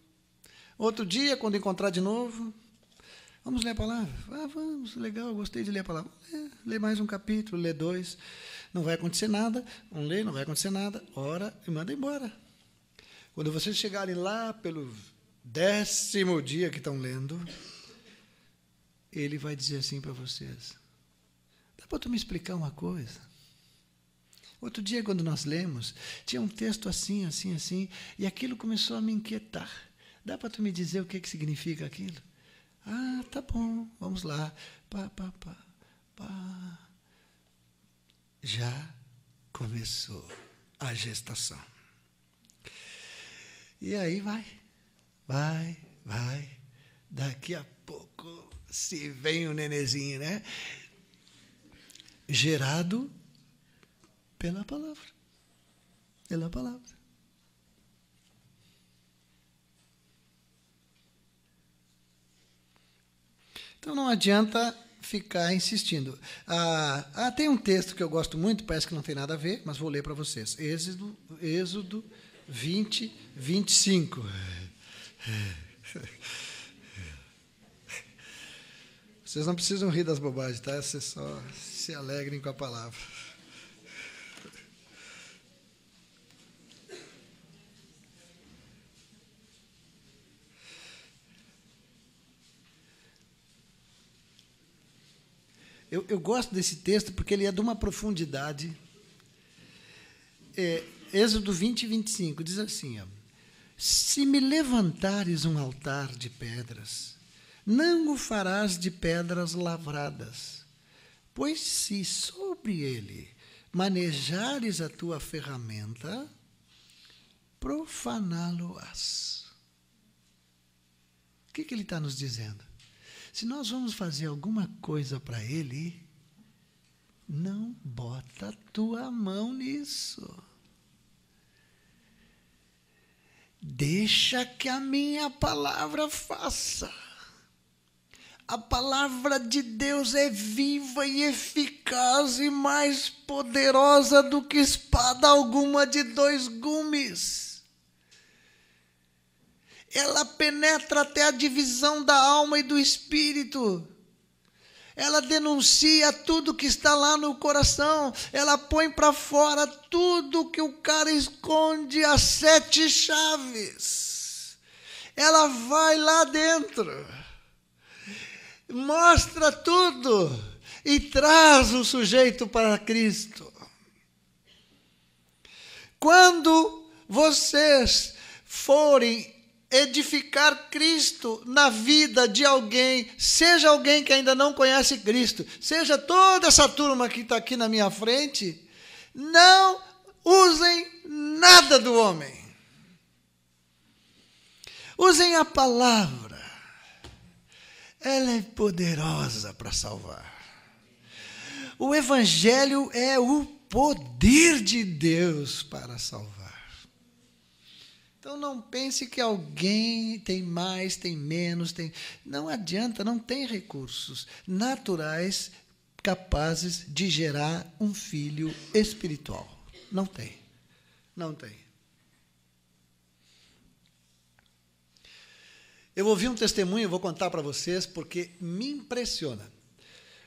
Outro dia, quando encontrar de novo, Vamos ler a palavra? Ah, vamos, legal, gostei de ler a palavra. Lê, mais um capítulo, lê dois. Não vai acontecer nada. Vamos ler, não vai acontecer nada. Ora e manda embora. Quando vocês chegarem lá pelo décimo dia que estão lendo, ele vai dizer assim para vocês: Dá para tu me explicar uma coisa? Outro dia, quando nós lemos, tinha um texto assim, assim, assim, e aquilo começou a me inquietar. Dá para tu me dizer o que, que significa aquilo? Ah, tá bom, vamos lá. Pá, pá, pá, pá. Já começou a gestação. E aí vai, vai, vai. Daqui a pouco se vem o nenezinho, né? Gerado pela palavra. Pela palavra. Então não adianta ficar insistindo. Ah, ah, tem um texto que eu gosto muito, parece que não tem nada a ver, mas vou ler para vocês. Êxodo, Êxodo 20, 25. Vocês não precisam rir das bobagens, tá? Vocês só se alegrem com a palavra. Eu, eu gosto desse texto porque ele é de uma profundidade. É, Êxodo 20, 25 diz assim: ó, Se me levantares um altar de pedras, não o farás de pedras lavradas, pois se sobre ele manejares a tua ferramenta, profaná-lo-ás. O que, que ele está nos dizendo? Se nós vamos fazer alguma coisa para ele, não bota a tua mão nisso. Deixa que a minha palavra faça. A palavra de Deus é viva e eficaz e mais poderosa do que espada alguma de dois gumes ela penetra até a divisão da alma e do espírito. Ela denuncia tudo que está lá no coração. Ela põe para fora tudo que o cara esconde as sete chaves. Ela vai lá dentro, mostra tudo e traz o sujeito para Cristo. Quando vocês forem edificar Cristo na vida de alguém, seja alguém que ainda não conhece Cristo, seja toda essa turma que está aqui na minha frente, não usem nada do homem. Usem a palavra. Ela é poderosa para salvar. O Evangelho é o poder de Deus para salvar. Então não pense que alguém tem mais, tem menos, tem. Não adianta, não tem recursos naturais capazes de gerar um filho espiritual. Não tem. Não tem. Eu ouvi um testemunho, vou contar para vocês, porque me impressiona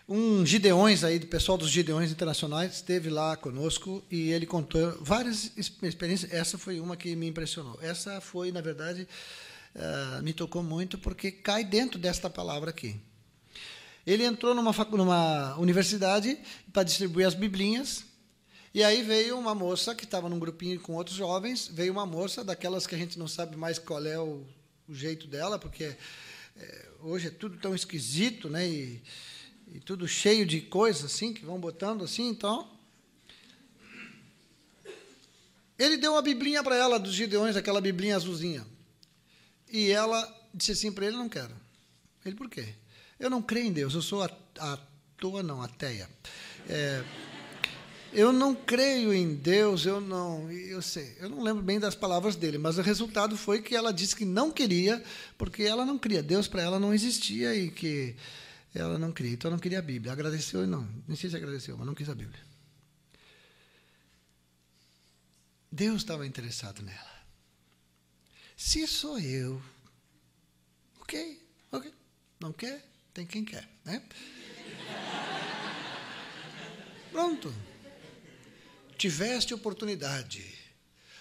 um Gideões aí, do pessoal dos Gideões Internacionais, esteve lá conosco e ele contou várias experiências. Essa foi uma que me impressionou. Essa foi, na verdade, uh, me tocou muito porque cai dentro desta palavra aqui. Ele entrou numa, numa universidade para distribuir as biblinhas. E aí veio uma moça que estava num grupinho com outros jovens, veio uma moça daquelas que a gente não sabe mais qual é o, o jeito dela, porque é, hoje é tudo tão esquisito, né? E, e tudo cheio de coisas assim, que vão botando assim, então. Ele deu uma biblinha para ela, dos Gideões, aquela biblinha azulzinha. E ela disse assim para ele, não quero. Ele, por quê? Eu não creio em Deus, eu sou a toa, não, ateia. É, eu não creio em Deus, eu não, eu sei, eu não lembro bem das palavras dele, mas o resultado foi que ela disse que não queria, porque ela não cria Deus para ela não existia e que ela não queria, então não queria a Bíblia. Agradeceu e não, não sei se agradeceu, mas não quis a Bíblia. Deus estava interessado nela. Se sou eu, ok, ok. Não quer? Tem quem quer, né? Pronto. Tiveste oportunidade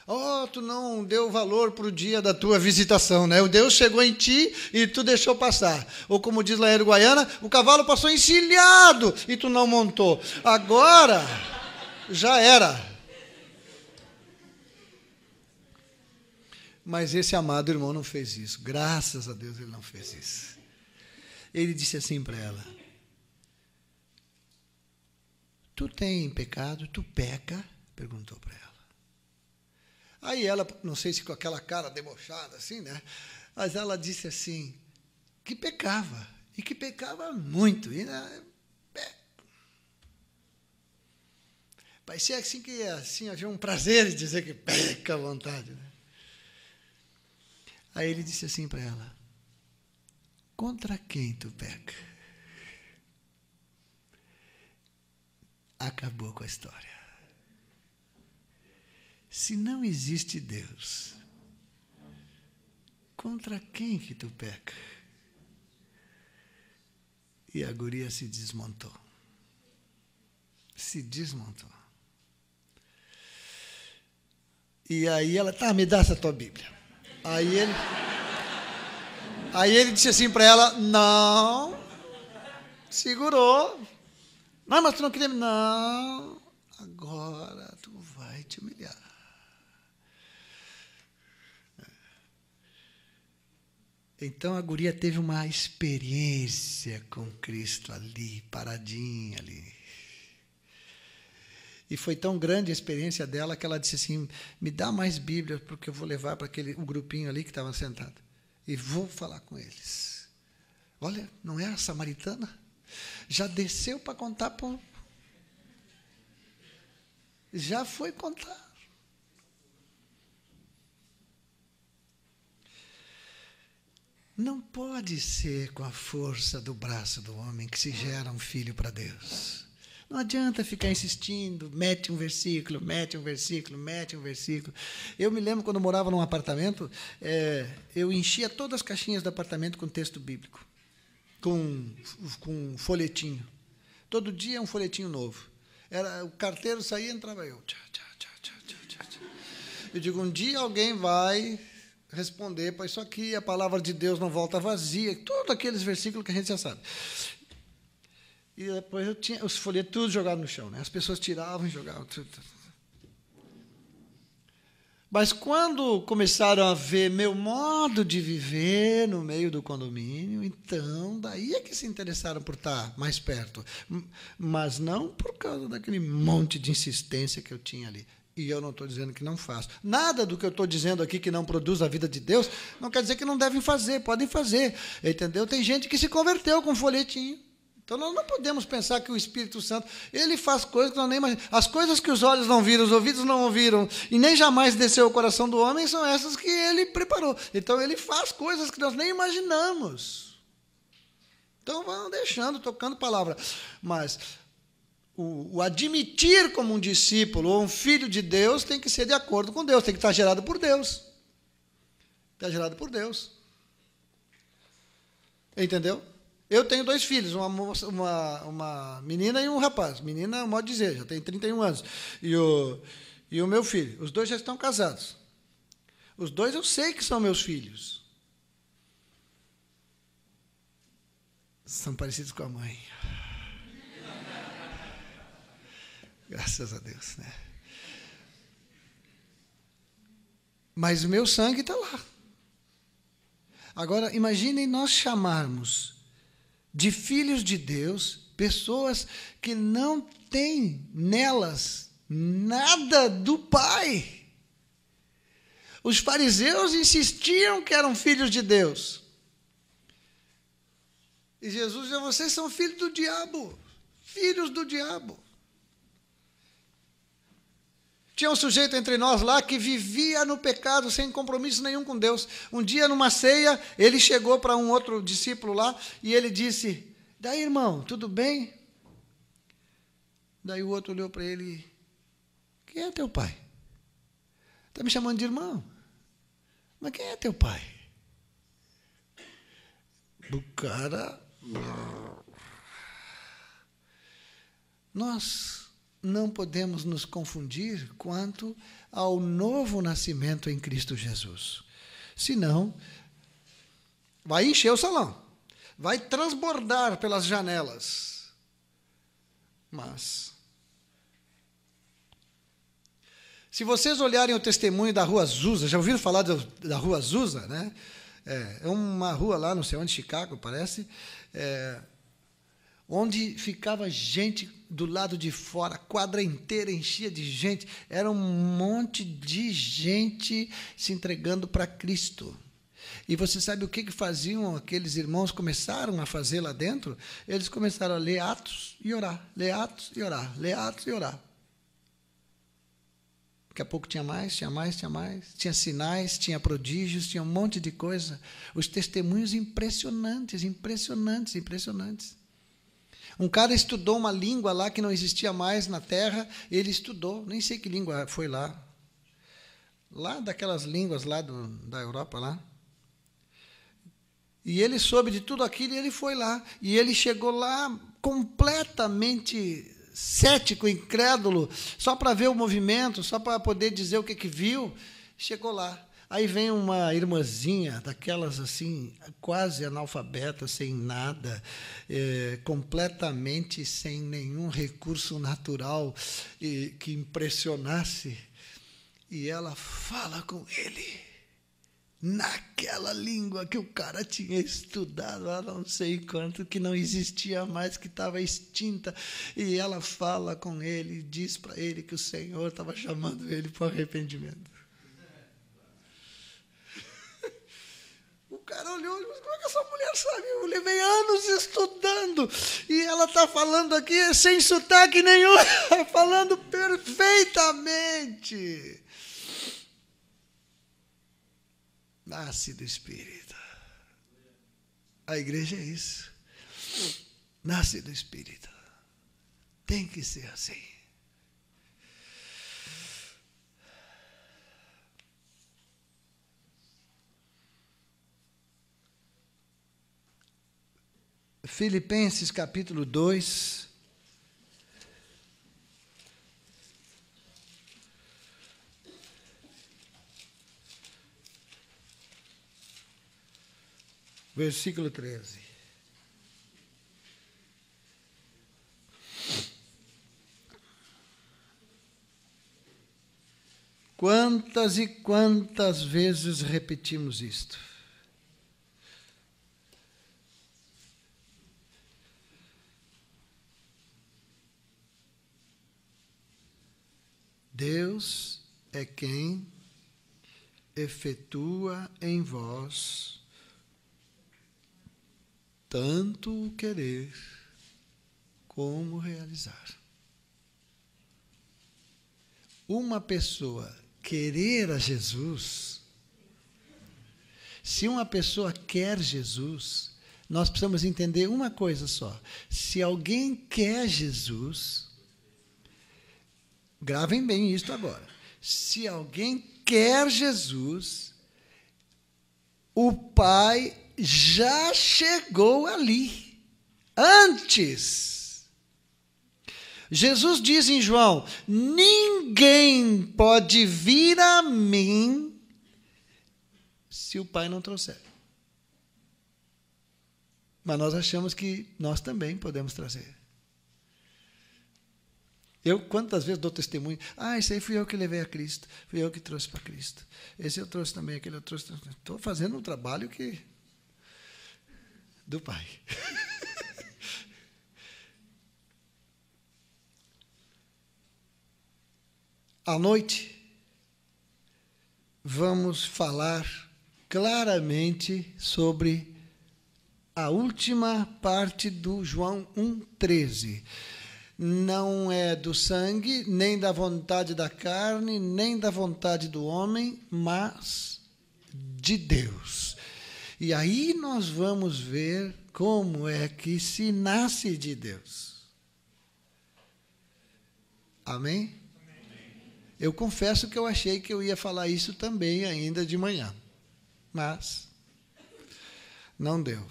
Oh, tu não deu valor para o dia da tua visitação, né? O Deus chegou em ti e tu deixou passar. Ou como diz lá em Uruguaiana, o cavalo passou encilhado e tu não montou. Agora já era. Mas esse amado irmão não fez isso. Graças a Deus ele não fez isso. Ele disse assim para ela: Tu tem pecado? Tu peca? Perguntou para ela. Aí ela, não sei se com aquela cara debochada assim, né? Mas ela disse assim, que pecava, e que pecava muito. E, né? É, parecia assim que assim, havia um prazer em dizer que peca à vontade. Né? Aí ele disse assim para ela: Contra quem tu peca? Acabou com a história se não existe Deus, contra quem que tu peca? E a guria se desmontou. Se desmontou. E aí ela, tá, me dá essa tua Bíblia. Aí ele. Aí ele disse assim para ela: Não. Segurou. Não, mas tu não queria. Não. Agora tu vai te humilhar. Então a guria teve uma experiência com Cristo ali, paradinha ali. E foi tão grande a experiência dela que ela disse assim: me dá mais Bíblia, porque eu vou levar para aquele um grupinho ali que estava sentado. E vou falar com eles. Olha, não é a samaritana? Já desceu para contar para. Já foi contar. Não pode ser com a força do braço do homem que se gera um filho para Deus. Não adianta ficar insistindo, mete um versículo, mete um versículo, mete um versículo. Eu me lembro quando morava num apartamento, é, eu enchia todas as caixinhas do apartamento com texto bíblico, com, com folhetinho. Todo dia um folhetinho novo. Era, o carteiro saía e entrava eu. Tchá, tchá, tchá, eu digo, um dia alguém vai responder para isso aqui, a palavra de Deus não volta vazia, todos aqueles versículos que a gente já sabe. E depois eu tinha os folhetos tudo jogado no chão, né? As pessoas tiravam e jogavam tudo. Mas quando começaram a ver meu modo de viver no meio do condomínio, então daí é que se interessaram por estar mais perto. Mas não por causa daquele monte de insistência que eu tinha ali. E eu não estou dizendo que não faço. Nada do que eu estou dizendo aqui que não produz a vida de Deus não quer dizer que não devem fazer, podem fazer. Entendeu? Tem gente que se converteu com folhetinho. Então nós não podemos pensar que o Espírito Santo, ele faz coisas que nós nem imaginamos. As coisas que os olhos não viram, os ouvidos não ouviram, e nem jamais desceu o coração do homem, são essas que ele preparou. Então ele faz coisas que nós nem imaginamos. Então vão deixando, tocando palavra. Mas o, o, admitir como um discípulo ou um filho de Deus tem que ser de acordo com Deus, tem que estar gerado por Deus. Está gerado por Deus. Entendeu? Eu tenho dois filhos, uma, moça, uma, uma menina e um rapaz. Menina, modo de dizer, já tem 31 anos. E o, e o meu filho. Os dois já estão casados. Os dois eu sei que são meus filhos. São parecidos com a mãe. Graças a Deus, né? Mas o meu sangue está lá. Agora, imaginem nós chamarmos de filhos de Deus pessoas que não têm nelas nada do Pai. Os fariseus insistiam que eram filhos de Deus. E Jesus disse: vocês são filhos do diabo, filhos do diabo. Tinha um sujeito entre nós lá que vivia no pecado, sem compromisso nenhum com Deus. Um dia, numa ceia, ele chegou para um outro discípulo lá e ele disse: Daí, irmão, tudo bem? Daí o outro olhou para ele: Quem é teu pai? Está me chamando de irmão? Mas quem é teu pai? O cara. Nós não podemos nos confundir quanto ao novo nascimento em Cristo Jesus. Senão, vai encher o salão, vai transbordar pelas janelas. Mas, se vocês olharem o testemunho da Rua Azusa, já ouviram falar do, da Rua Azusa, né? É, é uma rua lá, não sei onde, Chicago, parece. É, onde ficava gente do lado de fora, quadra inteira enchia de gente, era um monte de gente se entregando para Cristo. E você sabe o que, que faziam aqueles irmãos começaram a fazer lá dentro? Eles começaram a ler Atos e orar, ler Atos e orar, ler Atos e orar. Daqui a pouco tinha mais, tinha mais, tinha mais. Tinha sinais, tinha prodígios, tinha um monte de coisa. Os testemunhos impressionantes, impressionantes, impressionantes. Um cara estudou uma língua lá que não existia mais na Terra, ele estudou, nem sei que língua foi lá. Lá daquelas línguas lá do, da Europa lá. E ele soube de tudo aquilo e ele foi lá. E ele chegou lá completamente cético, incrédulo, só para ver o movimento, só para poder dizer o que, que viu. Chegou lá. Aí vem uma irmãzinha daquelas assim, quase analfabeta, sem nada, é, completamente sem nenhum recurso natural e, que impressionasse. E ela fala com ele naquela língua que o cara tinha estudado há não sei quanto, que não existia mais, que estava extinta. E ela fala com ele, diz para ele que o Senhor estava chamando ele para arrependimento. cara olhou e como é que essa mulher sabe? Eu levei anos estudando e ela está falando aqui sem sotaque nenhum, falando perfeitamente. Nasce do Espírito. A igreja é isso. Nasce do Espírito. Tem que ser assim. Filipenses capítulo 2. Versículo 13. Quantas e quantas vezes repetimos isto? Deus é quem efetua em vós tanto o querer como realizar. Uma pessoa querer a Jesus, se uma pessoa quer Jesus, nós precisamos entender uma coisa só. Se alguém quer Jesus, Gravem bem isto agora. Se alguém quer Jesus, o Pai já chegou ali, antes. Jesus diz em João: Ninguém pode vir a mim se o Pai não trouxer. Mas nós achamos que nós também podemos trazer. Eu, quantas vezes dou testemunho? Ah, esse aí fui eu que levei a Cristo, fui eu que trouxe para Cristo. Esse eu trouxe também, aquele eu trouxe. Estou fazendo um trabalho que. do Pai. à noite, vamos falar claramente sobre a última parte do João 1,13 não é do sangue, nem da vontade da carne, nem da vontade do homem, mas de Deus. E aí nós vamos ver como é que se nasce de Deus. Amém? Eu confesso que eu achei que eu ia falar isso também ainda de manhã, mas não deu.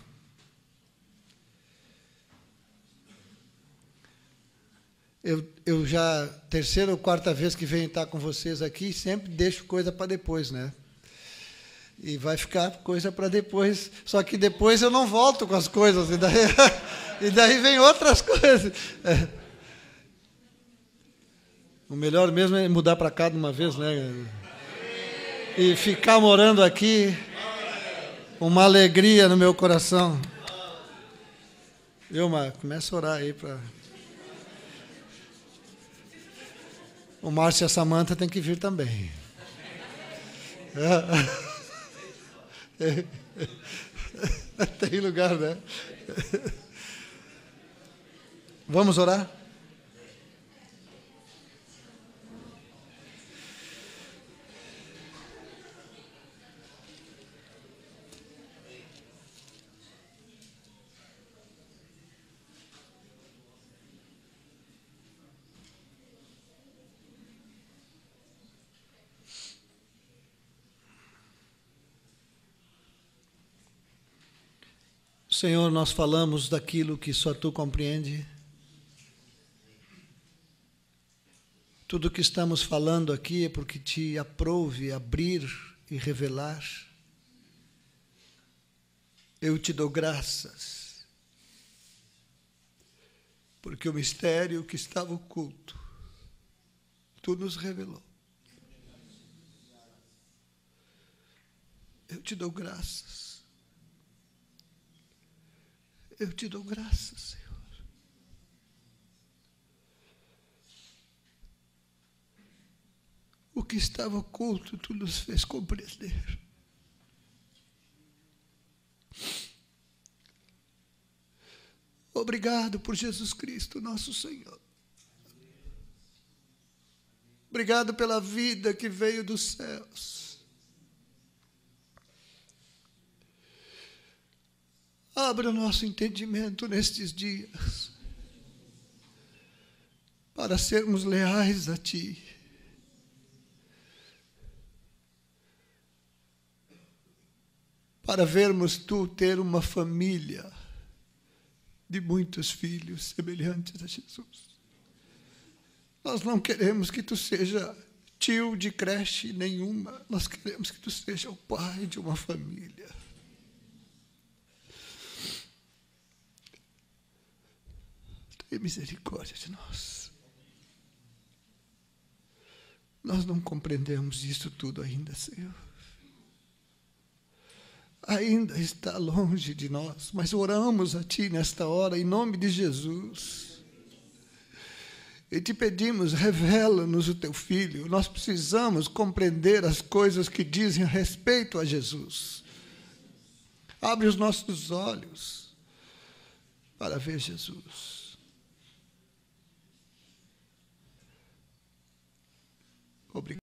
Eu, eu já, terceira ou quarta vez que venho estar com vocês aqui, sempre deixo coisa para depois, né? E vai ficar coisa para depois. Só que depois eu não volto com as coisas, e daí, e daí vem outras coisas. É. O melhor mesmo é mudar para cá de uma vez, né? E ficar morando aqui, uma alegria no meu coração. Eu, Marco, começa a orar aí para. O Márcio e a Samanta têm que vir também. tem lugar, né? Vamos orar? Senhor, nós falamos daquilo que só tu compreende. Tudo que estamos falando aqui é porque te aprouve abrir e revelar. Eu te dou graças, porque o mistério que estava oculto, tu nos revelou. Eu te dou graças eu te dou graças, Senhor. O que estava oculto, tu nos fez compreender. Obrigado por Jesus Cristo, nosso Senhor. Obrigado pela vida que veio dos céus. Abra nosso entendimento nestes dias para sermos leais a Ti. Para vermos Tu ter uma família de muitos filhos semelhantes a Jesus. Nós não queremos que Tu seja tio de creche nenhuma, nós queremos que Tu seja o pai de uma família. e misericórdia de nós. Nós não compreendemos isso tudo ainda, Senhor. Ainda está longe de nós, mas oramos a Ti nesta hora, em nome de Jesus. E te pedimos, revela-nos o Teu Filho. Nós precisamos compreender as coisas que dizem a respeito a Jesus. Abre os nossos olhos para ver Jesus. Obrigado.